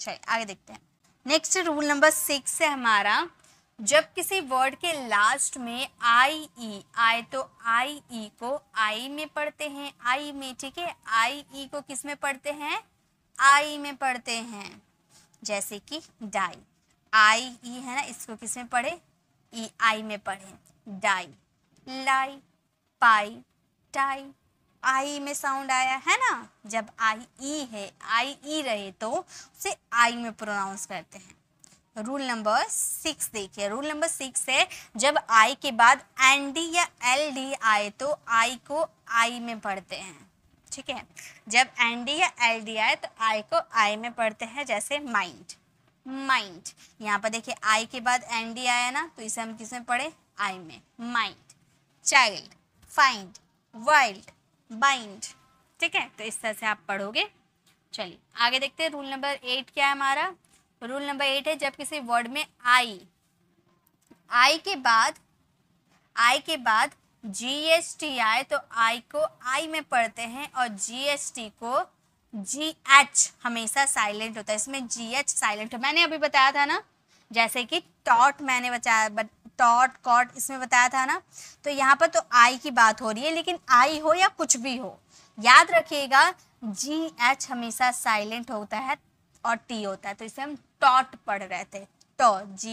चलिए आगे देखते हैं नेक्स्ट रूल नंबर सिक्स है हमारा जब किसी वर्ड के लास्ट में आई ई आए तो आई ई e को आई में पढ़ते हैं आई e में ठीक है आई ई e को किस में पढ़ते हैं आई में पढ़ते हैं जैसे कि डाई आई ई है ना इसको किस में पढ़े ई आई में पढ़े डाई लाई पाई टाई आई में साउंड आया है ना जब आई ई है आई ई रहे तो उसे आई में प्रोनाउंस करते हैं रूल नंबर सिक्स देखिए रूल नंबर सिक्स है जब आई के बाद एन डी या एल डी आए तो आई को आई में पढ़ते हैं ठीक है जब एन डी या एल डी आए तो आई को आई में पढ़ते हैं जैसे माइंड माइंड यहाँ पर देखिए आई के बाद एन डी आया ना तो इसे हम किस में पढ़े आई में mind child find wild bind ठीक है तो इस तरह से आप पढ़ोगे चलिए आगे देखते हैं रूल नंबर एट क्या है हमारा रूल नंबर एट है जब किसी वर्ड में आई आई के बाद आई के बाद जी एस टी आए तो आई को आई में पढ़ते हैं और जी एस टी को जी एच हमेशा साइलेंट होता है इसमें जी एच साइलेंट हो मैंने अभी बताया था ना जैसे कि टॉट मैंने बताया बत, टॉट कॉट इसमें बताया था ना तो यहाँ पर तो आई की बात हो रही है लेकिन आई हो या कुछ भी हो याद रखिएगा जी एच हमेशा साइलेंट होता है और टी होता है तो इसे हम टॉट पढ़ रहे थे तो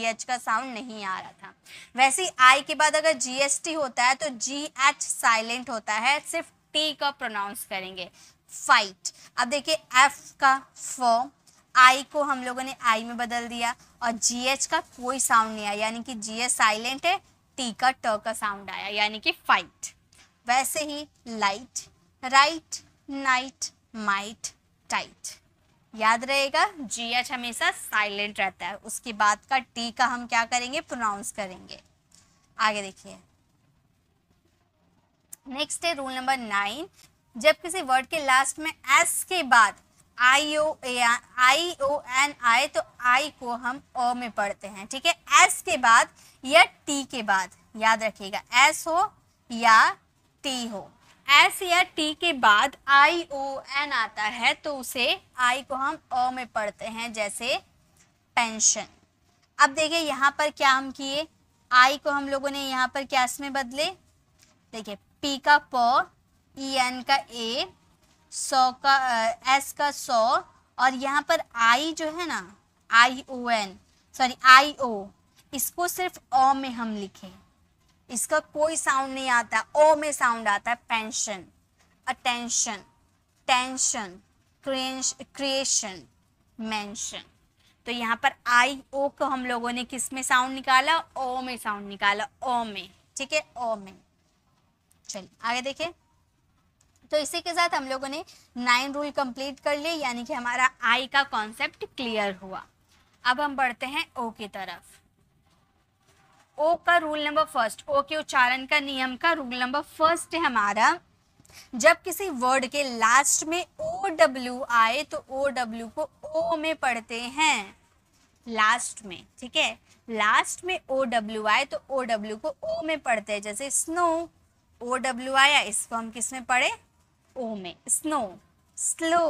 एच का साउंड नहीं आ रहा था वैसे आई के बाद अगर जीएसटी होता है तो जी एच साइलेंट होता है सिर्फ टी का प्रोनाउंस करेंगे फाइट अब देखिए एफ का फ आई को हम लोगों ने आई में बदल दिया और जी एच का कोई साउंड नहीं आया यानी कि जी एच साइलेंट है टी का ट का साउंड आया यानी कि फाइट वैसे ही light right night might tight याद रहेगा जी एच हमेशा साइलेंट रहता है उसके बाद का टी का हम क्या करेंगे प्रोनाउंस करेंगे आगे देखिए नेक्स्ट है रूल नंबर नाइन जब किसी वर्ड के लास्ट में एस के बाद आई ओ आई ओ एन आए तो आई को हम ओ में पढ़ते हैं ठीक है एस के बाद या टी के बाद याद रखिएगा एस हो या टी हो एस या टी के बाद आई ओ एन आता है तो उसे आई को हम अ में पढ़ते हैं जैसे पेंशन अब देखिए यहाँ पर क्या हम किए आई को हम लोगों ने यहाँ पर क्या इसमें बदले देखिए पी का प ई e, एन का ए सौ का एस का सौ और यहाँ पर आई जो है ना आई ओ एन सॉरी आई ओ इसको सिर्फ अ में हम लिखें इसका कोई साउंड नहीं आता ओ में साउंड आता है pension attention tension creation mention तो यहाँ पर आई ओ को हम लोगों ने किस में साउंड निकाला ओ में साउंड निकाला ओ में ठीक है ओ में चलिए आगे देखें तो इसी के साथ हम लोगों ने नाइन रूल कंप्लीट कर लिए यानी कि हमारा आई का कॉन्सेप्ट क्लियर हुआ अब हम बढ़ते हैं ओ की तरफ ओ का रूल नंबर फर्स्ट ओ के उच्चारण का नियम का रूल नंबर फर्स्ट है हमारा जब किसी वर्ड के लास्ट में ओ डब्ल्यू आए तो ओ डब्ल्यू को ओ में पढ़ते हैं लास्ट में ठीक है लास्ट में ओ डब्ल्यू आए तो ओ डब्ल्यू को ओ में पढ़ते हैं जैसे स्नो ओ डब्ल्यू आया इसको हम किस में पढ़े ओ में स्नो स्लो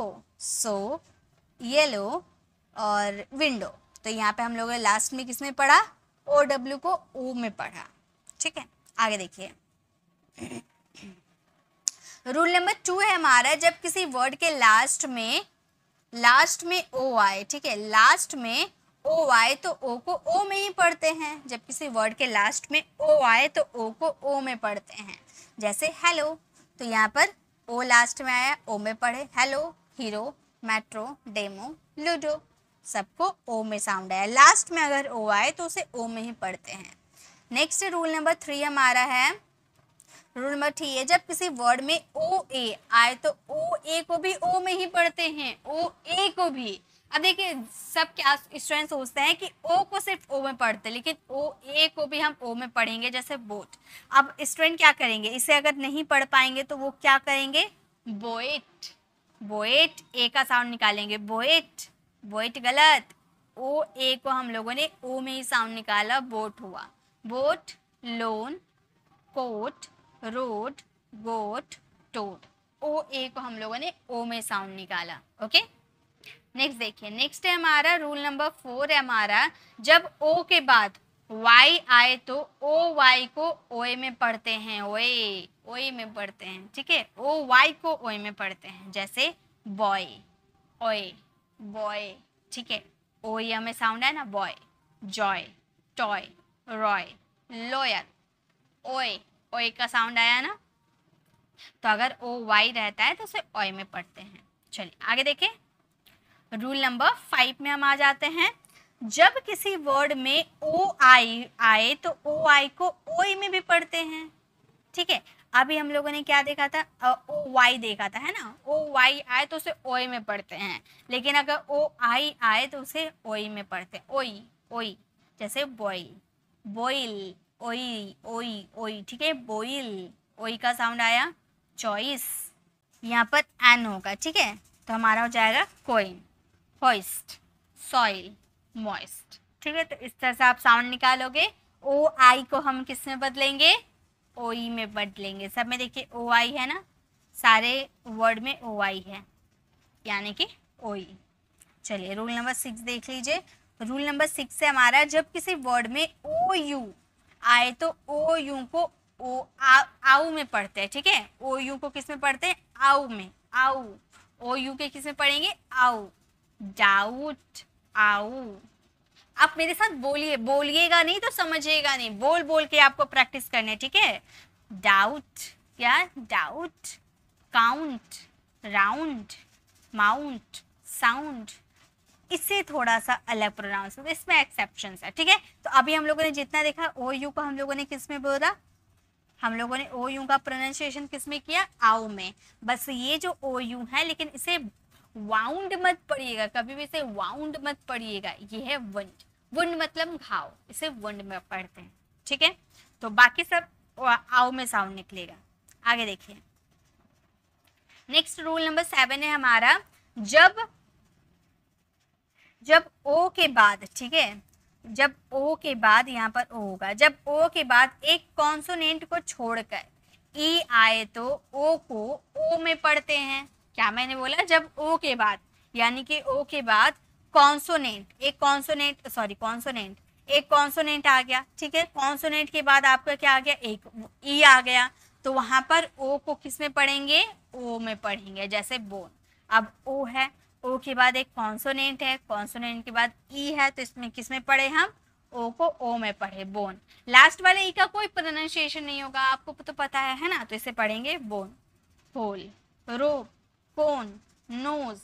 सो येलो और विंडो तो यहाँ पे हम लोगों ने लास्ट में किस में पढ़ा ओ डब्ल्यू को ओ में पढ़ा ठीक है आगे देखिए रूल नंबर टू है हमारा जब किसी वर्ड के लास्ट में लास्ट में ओ आए ठीक है लास्ट में ओ आए तो ओ को ओ में ही पढ़ते हैं जब किसी वर्ड के लास्ट में ओ आए तो ओ को ओ में पढ़ते हैं जैसे हेलो तो यहाँ पर ओ लास्ट में आया ओ में पढ़े hello hero metro demo ludo सबको ओ में साउंड आया लास्ट में अगर ओ आए तो उसे ओ में ही पढ़ते हैं नेक्स्ट रूल नंबर थ्री हमारा है रूल नंबर थ्री है जब किसी वर्ड में ओ ए आए तो ओ ए को भी ओ में ही पढ़ते हैं ओ ए को भी अब देखिए सब क्या स्टूडेंट सोचते हैं कि ओ को सिर्फ ओ में पढ़ते लेकिन ओ ए को भी हम ओ में पढ़ेंगे जैसे बोट अब स्टूडेंट क्या करेंगे इसे अगर नहीं पढ़ पाएंगे तो वो क्या करेंगे बोएट बोएट ए का साउंड निकालेंगे बोएट वोट गलत ओ ए को हम लोगों ने ओ में ही साउंड निकाला बोट हुआ boat loan coat road goat tote O A को हम लोगों ने ओ में साउंड निकाला ओके नेक्स्ट देखिए नेक्स्ट है हमारा रूल नंबर फोर है हमारा जब ओ के बाद वाई आए तो ओ वाई को ओए में पढ़ते हैं ओए ओए में पढ़ते हैं ठीक है ओ वाई को ओए में पढ़ते हैं जैसे बॉय ओए बॉय ठीक है ओ ये हमें साउंड है ना boy joy toy Roy lawyer ओए ओए का साउंड आया ना तो अगर ओ वाई रहता है तो उसे ओए में पढ़ते हैं चलिए आगे देखें रूल नंबर फाइव में हम आ जाते हैं जब किसी वर्ड में ओ आई आए तो ओ आई को ओए e में भी पढ़ते हैं ठीक है अभी हम लोगों ने क्या देखा था ओ वाई देखा था है ना ओ वाई आए तो उसे ओई में पढ़ते हैं लेकिन अगर ओ आई आए तो उसे ओ में पढ़ते हैं ओई ओई जैसे बॉइल बॉइल ओई ओई ओई ठीक है बोइल ओई का साउंड आया चॉइस यहाँ पर एन होगा ठीक है तो हमारा हो जाएगा कोइन होइस्ट सॉइल मॉइस्ट ठीक है तो इस तरह से आप साउंड निकालोगे ओ आई को हम किस में बदलेंगे ओ ई में बदलेंगे सब में देखिए ओ आई है ना सारे वर्ड में ओ आई है यानी कि ओ ई चलिए रूल नंबर सिक्स देख लीजिए रूल नंबर सिक्स से हमारा जब किसी वर्ड में ओ यू आए तो ओ यू को ओ आ, आऊ में पढ़ते हैं ठीक है ओ यू को किस में पढ़ते हैं आऊ में आऊ ओ यू के किस में पढ़ेंगे आऊ डाउट आऊ आप मेरे साथ बोलिए बोलिएगा नहीं तो समझिएगा नहीं बोल बोल के आपको प्रैक्टिस करना है ठीक है डाउट क्या doubt count round mount sound इससे थोड़ा सा अलग प्रोनाउंस इसमें एक्सेप्शन है ठीक है तो अभी हम लोगों ने जितना देखा ओ यू को हम लोगों ने किस में बोला हम लोगों ने ओ यू का प्रोनाउंसिएशन किस में किया आओ में बस ये जो ओ यू है लेकिन इसे वाउंड मत पढ़िएगा कभी भी इसे वाउंड मत पढ़िएगा ये है वंड वुंड मतलब घाव इसे वुंड में पढ़ते हैं ठीक है तो बाकी सब आओ में साउंड निकलेगा आगे देखिए नेक्स्ट रूल नंबर सेवन है हमारा जब जब ओ के बाद ठीक है जब ओ के बाद यहाँ पर ओ होगा जब ओ के बाद एक कॉन्सोनेंट को छोड़कर ई e आए तो ओ को ओ में पढ़ते हैं क्या मैंने बोला जब ओ के बाद यानी कि ओ के बाद कॉन्सोनेंट एक कॉन्सोनेंट सॉरी कॉन्सोनेंट एक कॉन्सोनेंट आ गया ठीक है कॉन्सोनेंट के बाद आपका क्या आ गया एक ई e आ गया तो वहां पर ओ को किस में पढ़ेंगे ओ में पढ़ेंगे जैसे बोन अब ओ है ओ के बाद एक कॉन्सोनेंट है कॉन्सोनेंट के बाद ई e है तो इसमें किस में पढ़े हम ओ को ओ में पढ़े बोन लास्ट वाले ई e का कोई प्रोनाउंसिएशन नहीं होगा आपको तो पता है है ना तो इसे पढ़ेंगे bone hole rope cone nose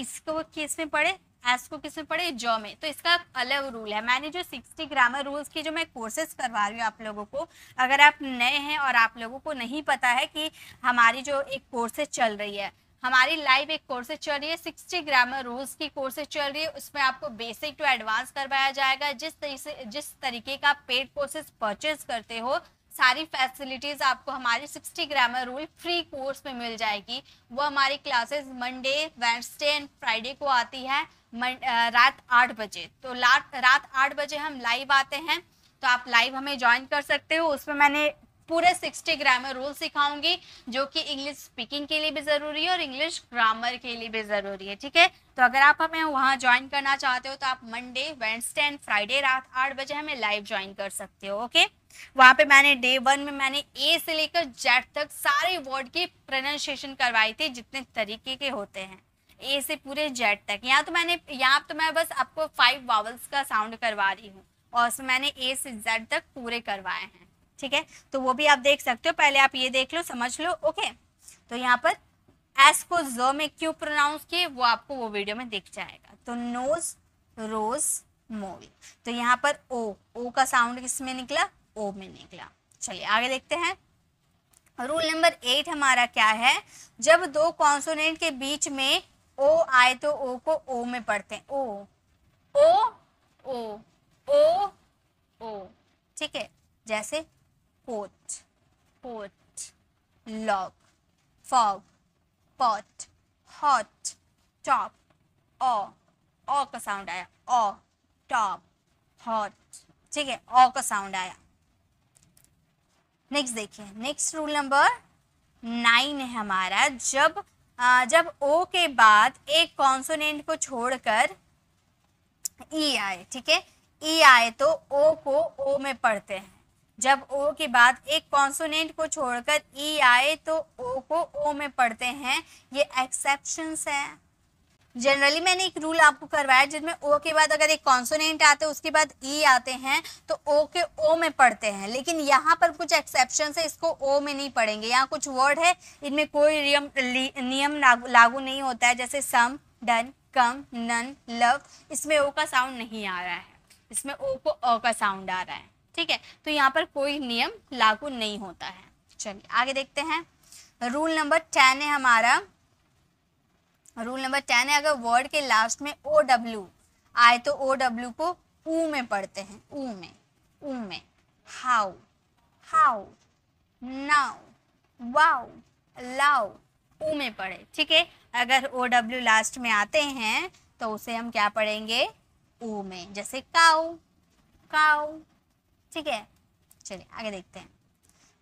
इसको किस में पढ़े एस को किस में पढ़े जॉ में तो इसका अलग रूल है मैंने जो सिक्सटी ग्रामर रूल्स की जो मैं कोर्सेज करवा रही हूँ आप लोगों को अगर आप नए हैं और आप लोगों को नहीं पता है कि हमारी जो एक कोर्सेज चल रही है हमारी लाइव एक कोर्सेज चल रही है सिक्सटी ग्रामर रूल्स की कोर्सेज चल रही है उसमें आपको बेसिक टू एडवांस करवाया जाएगा जिस तरीके जिस तरीके का पेड कोर्सेज परचेज करते हो सारी फैसिलिटीज़ आपको हमारे sixty grammar rule free course में मिल जाएगी वो हमारी classes Monday Wednesday and Friday को आती है रात आठ बजे तो रात आठ बजे हम लाइव आते हैं तो आप लाइव हमें ज्वाइन कर सकते हो उसमें मैंने पूरे 60 ग्रामर रूल सिखाऊंगी जो कि इंग्लिश स्पीकिंग के लिए भी ज़रूरी है और इंग्लिश ग्रामर के लिए भी ज़रूरी है ठीक है तो अगर आप हमें वहाँ ज्वाइन करना चाहते हो तो आप मंडे वेंसडे एंड फ्राइडे रात आठ बजे हमें लाइव ज्वाइन कर सकते हो ओके वहाँ पे मैंने डे वन में मैंने ए से लेकर जेड तक सारे वर्ड की प्रोनाउंसिएशन करवाई थी जितने तरीके के होते हैं ए से पूरे जेड तक यहाँ तो मैंने यहाँ तो मैं बस आपको फाइव वावल्स का साउंड करवा रही हूँ और उसमें मैंने ए से जेड तक पूरे करवाए हैं ठीक है तो वो भी आप देख सकते हो पहले आप ये देख लो समझ लो ओके तो यहाँ पर एस को ज में क्यों प्रोनाउंस किए वो आपको वो वीडियो में दिख जाएगा तो नोज रोज मोवी तो यहाँ पर ओ ओ का साउंड में निकला ओ में निकला चलिए आगे देखते हैं रूल नंबर एट हमारा क्या है जब दो कॉन्सोनेंट के बीच में ओ आए तो ओ को ओ में पढ़ते हैं ओ ओ ओ ओ ओ ठीक है जैसे pot, pot, log, fog, pot, hot, top, o, ओ का साउंड आया ओ टॉप हॉट ठीक है ओ का साउंड आया नेक्स्ट देखिए नेक्स्ट रूल नंबर नाइन है हमारा जब आ, जब ओ के बाद एक कॉन्सोनेंट को छोड़कर ई e आए ठीक है ई e आए तो ओ को ओ में पढ़ते हैं जब ओ के बाद एक कॉन्सोनेंट को छोड़कर ई e आए तो ओ को ओ में पढ़ते हैं ये एक्सेप्शंस है जनरली मैंने एक रूल आपको करवाया जिसमें ओ के बाद अगर एक कॉन्सोनेंट आते हैं उसके बाद ई e आते हैं तो ओ के ओ में पढ़ते हैं लेकिन यहाँ पर कुछ एक्सेप्शन है इसको ओ में नहीं पढ़ेंगे यहाँ कुछ वर्ड है इनमें कोई नियम नियम लागू नहीं होता है जैसे some done come none love इसमें ओ का साउंड नहीं आ रहा है इसमें ओ को ओ का साउंड आ रहा है ठीक है तो यहाँ पर कोई नियम लागू नहीं होता है चलिए आगे देखते हैं रूल नंबर टेन है हमारा रूल नंबर टेन है अगर वर्ड के लास्ट में ओ डब्ल्यू आए तो ओ डब्ल्यू को ऊ में पढ़ते हैं ऊ में ऊ में हाउ हाउ नाउ वाउ लाउ ऊ में पढ़े ठीक है अगर ओ डब्ल्यू लास्ट में आते हैं तो उसे हम क्या पढ़ेंगे ऊ में जैसे काउ काउ ठीक है चलिए आगे देखते हैं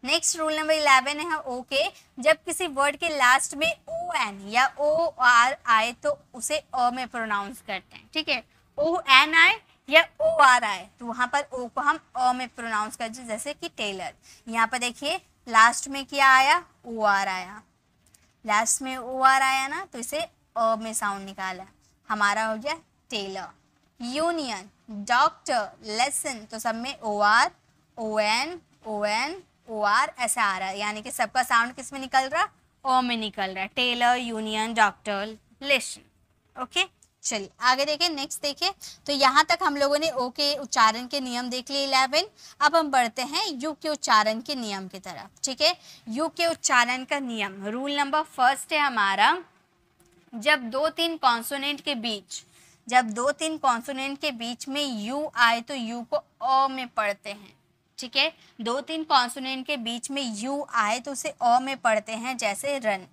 नेक्स्ट रूल नंबर इलेवन है ओके okay. जब किसी वर्ड के लास्ट में ओ एन या ओ आर आए तो उसे अ में प्रोनाउंस करते हैं ठीक है ओ एन आए या ओ आर आए तो वहां पर ओ को हम अ में प्रोनाउंस करते हैं जैसे कि टेलर यहाँ पर देखिए लास्ट में क्या आया ओ आर आया लास्ट में ओ आर आया ना तो इसे अ में साउंड निकाला हमारा हो गया टेलर यूनियन डॉक्टर लेसन तो सब में O R O N O N O R ऐसा आ रहा है यानी कि सबका साउंड किस में निकल रहा ओ में निकल रहा है tailor union doctor lesson okay चलिए आगे देखें नेक्स्ट देखें तो यहाँ तक हम लोगों ने ओ के उच्चारण के नियम देख लिए इलेवन अब हम बढ़ते हैं यू के उच्चारण के नियम की तरफ ठीक है यू के उच्चारण का नियम रूल नंबर फर्स्ट है हमारा जब दो तीन कॉन्सोनेंट के बीच जब दो तीन कॉन्सोनेंट के बीच में यू आए तो यू को अ में पढ़ते हैं ठीक है दो तीन कॉन्सोनेंट के बीच में यू आए तो उसे अ में पढ़ते हैं जैसे रन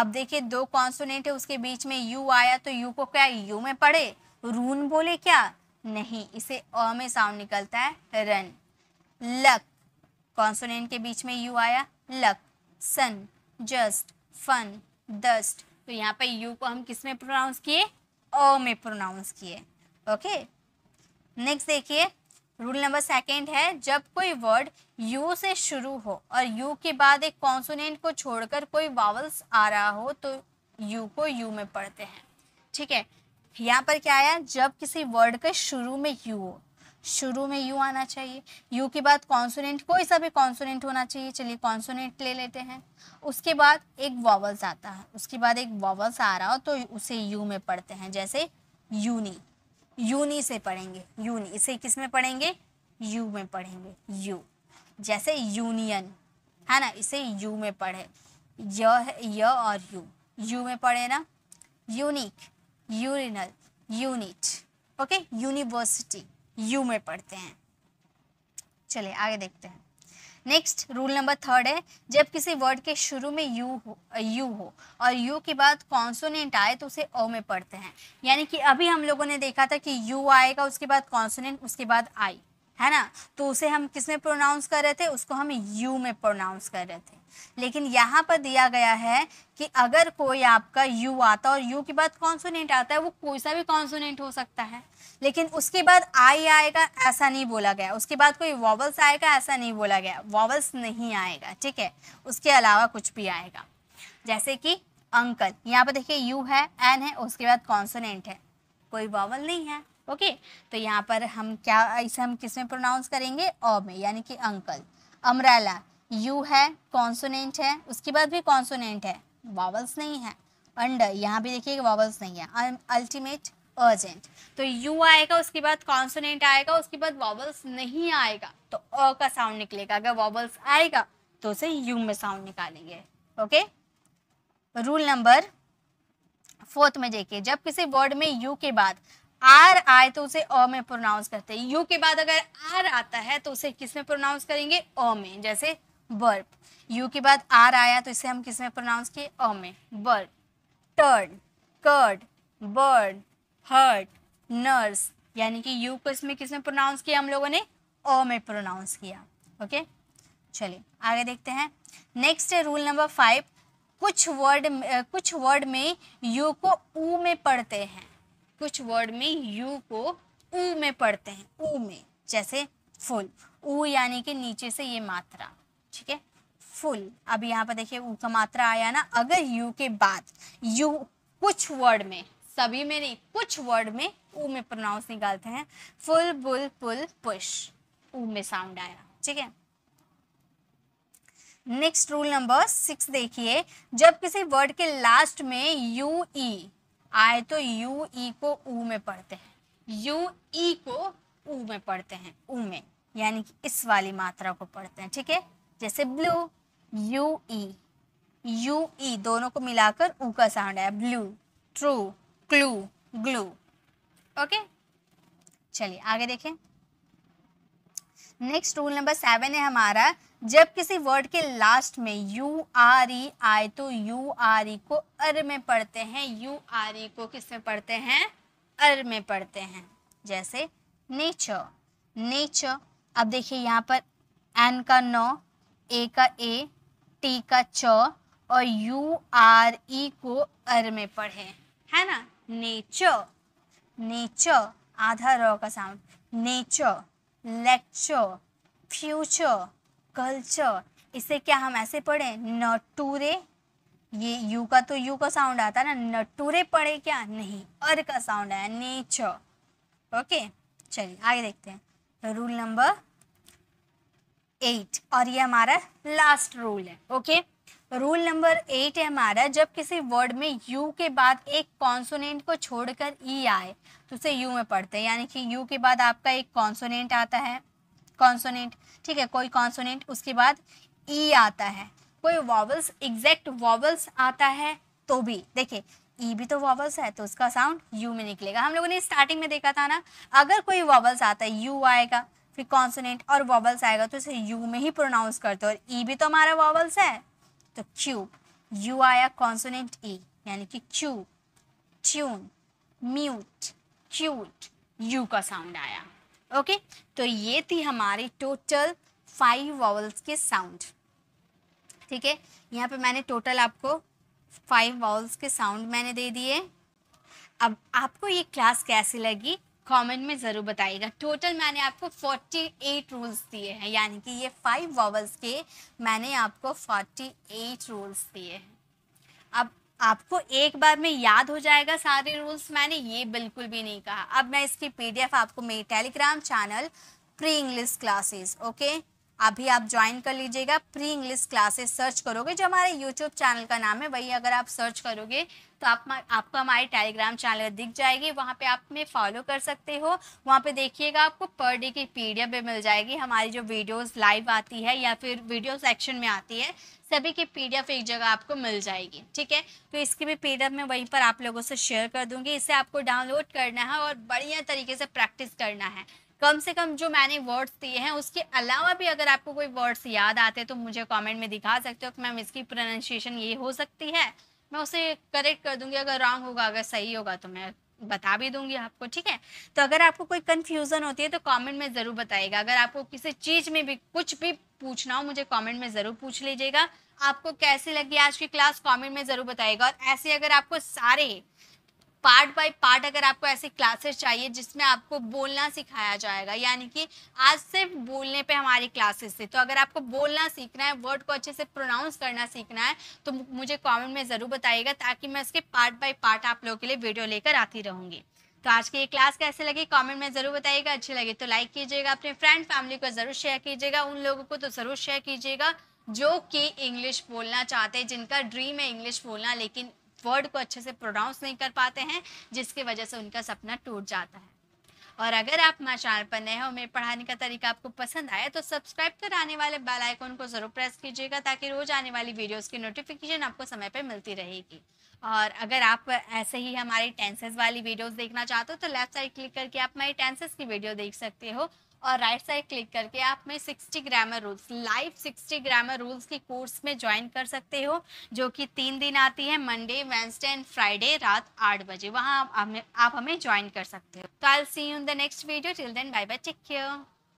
अब देखिए दो कॉन्सोनेंट है उसके बीच में यू आया तो यू को क्या यू में पढ़े रून बोले क्या नहीं इसे अ में साउंड निकलता है रन लक कॉन्सोनेंट के बीच में यू आया luck sun just fun dust तो यहाँ पे यू को हम किस में प्रोनाउंस किए अ में प्रोनाउंस किए ओके नेक्स्ट देखिए रूल नंबर सेकेंड है जब कोई वर्ड यू से शुरू हो और यू के बाद एक कॉन्सोनेंट को छोड़कर कोई वावल्स आ रहा हो तो यू को यू में पढ़ते हैं ठीक है यहाँ पर क्या आया जब किसी वर्ड के शुरू में यू हो शुरू में यू आना चाहिए यू के बाद कॉन्सोनेंट कोई सा भी कॉन्सोनेंट होना चाहिए चलिए कॉन्सोनेंट ले लेते हैं उसके बाद एक वॉवल्स आता है उसके बाद एक वॉवल्स आ रहा हो तो उसे यू में पढ़ते हैं जैसे यूनी यूनी से पढ़ेंगे यूनी इसे किस में पढ़ेंगे यू में पढ़ेंगे यू जैसे यूनियन है ना इसे यू में पढ़े य य और यू यू में पढ़े ना unique urinal unit okay university U में पढ़ते हैं चलिए आगे देखते हैं नेक्स्ट रूल नंबर थर्ड है जब किसी वर्ड के शुरू में यू हो यू हो और यू के बाद कॉन्सोनेंट आए तो उसे ओ में पढ़ते हैं यानी कि अभी हम लोगों ने देखा था कि यू आएगा उसके बाद कॉन्सोनेंट उसके बाद आई है ना तो उसे हम किस में प्रोनाउंस कर रहे थे उसको हम यू में प्रोनाउंस कर रहे थे लेकिन यहाँ पर दिया गया है कि अगर कोई आपका यू आता और यू के बाद कॉन्सोनेंट आता है वो कोई सा भी कॉन्सोनेंट हो सकता है लेकिन उसके बाद आई आएगा ऐसा नहीं बोला गया उसके बाद कोई वॉवल्स आएगा ऐसा नहीं बोला गया वॉवल्स नहीं आएगा ठीक है उसके अलावा कुछ भी आएगा जैसे कि अंकल यहाँ पर देखिए यू है एन है उसके बाद कॉन्सोनेंट है कोई वॉवल नहीं है ओके तो यहाँ पर हम क्या इसे हम किस में प्रोनाउंस करेंगे ओ में यानी कि अंकल अमराला यू है कॉन्सोनेंट है उसके बाद भी कॉन्सोनेंट है वावल्स नहीं है अंडर यहाँ भी देखिए वावल्स नहीं है अल्टीमेट अर्जेंट तो यू आएगा उसके बाद कॉन्सोनेंट आएगा उसके बाद वॉवल्स नहीं आएगा तो अ का साउंड निकलेगा अगर वॉवल्स आएगा तो उसे यू में साउंड निकालेंगे ओके रूल नंबर फोर्थ में देखिए जब किसी वर्ड में यू के बाद आर आए तो उसे अ में प्रोनाउंस करते हैं यू के बाद अगर आर आता है तो उसे किस में प्रोनाउंस करेंगे अ में जैसे बर्प यू के बाद आर आया तो इसे हम किस में प्रोनाउंस किए अ में burb turn curd bird hurt nurse यानी कि यू को इसमें किसने प्रोनाउंस किया हम लोगों ने अ में प्रोनाउंस किया ओके चलिए आगे देखते हैं नेक्स्ट है रूल नंबर फाइव कुछ वर्ड कुछ वर्ड में यू को ऊ में पढ़ते हैं कुछ वर्ड में यू को ऊ में पढ़ते हैं ऊ में जैसे फुल ऊ यानी कि नीचे से ये मात्रा ठीक है फुल अब यहाँ पर देखिए ऊ का मात्रा आया ना अगर यू के बाद यू कुछ वर्ड में सभी में नहीं कुछ वर्ड में ऊ में प्रोनाउंस निकालते हैं फुल बुल पुल पुश ऊ में साउंड आया ठीक है नेक्स्ट रूल नंबर सिक्स देखिए जब किसी वर्ड के लास्ट में यू ई e, आए तो यू ई को ऊ में पढ़ते हैं यू ई को ऊ में पढ़ते हैं ऊ में यानी कि इस वाली मात्रा को पढ़ते हैं ठीक है जैसे blue U E U E दोनों को मिलाकर ऊ का साउंड आया blue true clue glue okay चलिए आगे देखें नेक्स्ट रूल नंबर सेवन है हमारा जब किसी वर्ड के लास्ट में यू आर ई आए तो यू आर ई को अर में पढ़ते हैं यू आर ई को किस में पढ़ते हैं अर में पढ़ते हैं जैसे नेचर नेचर अब देखिए यहाँ पर एन का नौ ए का ए टी का च और यू आर ई को अर में पढ़े है ना नेचर नेचर आधा रो का साउंड नेचर लेक्चर फ्यूचर कल्चर इसे क्या हम ऐसे पढ़े नटूरे ये यू का तो यू का साउंड आता है ना नटूरे पढ़े क्या नहीं अर का साउंड आया नेचर ओके चलिए आगे देखते हैं रूल नंबर एट और ये हमारा लास्ट रूल है ओके रूल नंबर एट है हमारा जब किसी वर्ड में यू के बाद एक कॉन्सोनेंट को छोड़कर ई e आए तो उसे यू में पढ़ते हैं यानी कि यू के बाद आपका एक कॉन्सोनेंट आता है कॉन्सोनेंट ठीक है कोई कॉन्सोनेंट उसके बाद ई e आता है कोई वॉवल्स एग्जैक्ट वॉवल्स आता है तो भी देखिए ई e भी तो वॉवल्स है तो उसका साउंड यू में निकलेगा हम लोगों ने स्टार्टिंग में देखा था ना अगर कोई वॉवल्स आता है यू आएगा फिर कॉन्सोनेंट और वॉवल्स आएगा तो इसे यू में ही प्रोनाउंस करते हो और ई e भी तो हमारा वॉवल्स है तो क्यू यू आया कॉन्सोनेंट ई यानी कि Q tune mute cute U का साउंड आया ओके तो ये थी हमारी टोटल फाइव वॉवल्स के साउंड ठीक है यहाँ पे मैंने टोटल आपको फाइव वॉवल्स के साउंड मैंने दे दिए अब आपको ये क्लास कैसी लगी कमेंट में ज़रूर बताइएगा टोटल मैंने आपको 48 रूल्स दिए हैं यानी कि ये फाइव वॉवल्स के मैंने आपको 48 रूल्स दिए हैं अब आपको एक बार में याद हो जाएगा सारे रूल्स मैंने ये बिल्कुल भी नहीं कहा अब मैं इसकी पीडीएफ आपको मेरी Telegram channel pre English classes okay अभी आप ज्वाइन कर लीजिएगा प्री इंग्लिश क्लासेस सर्च करोगे जो हमारे यूट्यूब चैनल का नाम है वही अगर आप सर्च करोगे तो आप आपको हमारे टेलीग्राम चैनल दिख जाएगी वहाँ पे आप में फॉलो कर सकते हो वहाँ पे देखिएगा आपको पर डे की पी भी मिल जाएगी हमारी जो वीडियोस लाइव आती है या फिर वीडियो सेक्शन में आती है सभी की पीडीएफ एक जगह आपको मिल जाएगी ठीक है तो इसकी भी पीडीएफ मैं वहीं पर आप लोगों से शेयर कर दूंगी इसे आपको डाउनलोड करना है और बढ़िया तरीके से प्रैक्टिस करना है कम से कम जो मैंने वर्ड्स दिए हैं उसके अलावा भी अगर आपको कोई वर्ड्स याद आते हैं तो मुझे कमेंट में दिखा सकते हो कि मैम इसकी प्रोनाउंसिएशन ये हो सकती है मैं उसे करेक्ट कर दूंगी अगर रॉन्ग होगा अगर सही होगा तो मैं बता भी दूंगी आपको ठीक है तो अगर आपको कोई कन्फ्यूज़न होती है तो कमेंट में ज़रूर बताइएगा अगर आपको किसी चीज़ में भी कुछ भी पूछना हो मुझे कमेंट में ज़रूर पूछ लीजिएगा आपको कैसी लगी आज की क्लास कमेंट में ज़रूर बताइएगा और ऐसे अगर आपको सारे पार्ट बाय पार्ट अगर आपको ऐसी क्लासेस चाहिए जिसमें आपको बोलना सिखाया जाएगा यानी कि आज सिर्फ बोलने पे हमारी क्लासेस थी तो अगर आपको बोलना सीखना है वर्ड को अच्छे से प्रोनाउंस करना सीखना है तो मुझे कमेंट में ज़रूर बताइएगा ताकि मैं उसके पार्ट बाय पार्ट आप लोगों के लिए वीडियो लेकर आती रहूँगी तो आज की ये क्लास कैसे लगी कमेंट में ज़रूर बताइएगा अच्छी लगी तो लाइक कीजिएगा अपने फ्रेंड फैमिली को ज़रूर शेयर कीजिएगा उन लोगों को तो ज़रूर शेयर कीजिएगा जो कि इंग्लिश बोलना चाहते हैं जिनका ड्रीम है इंग्लिश बोलना लेकिन वर्ड को अच्छे से प्रोनाउंस नहीं कर पाते हैं जिसकी वजह से उनका सपना टूट जाता है और अगर आप हमारे चैनल पर नए हो मेरे पढ़ाने का तरीका आपको पसंद आया तो सब्सक्राइब कर आने वाले बेल आइकन को जरूर प्रेस कीजिएगा ताकि रोज आने वाली वीडियोस की नोटिफिकेशन आपको समय पर मिलती रहेगी और अगर आप ऐसे ही हमारी टेंसेस वाली वीडियोस देखना चाहते हो तो लेफ्ट साइड क्लिक करके आप हमारी टेंसेस की वीडियो देख सकते हो और राइट साइड क्लिक करके आप में 60 grammar rules live 60 grammar rules की कोर्स में ज्वाइन कर सकते हो जो कि तीन दिन आती है मंडे वेंसडे एंड फ्राइडे रात आठ बजे वहाँ आप हमें आप हमें ज्वाइन कर सकते हो तो I see you in the next video till then bye bye take care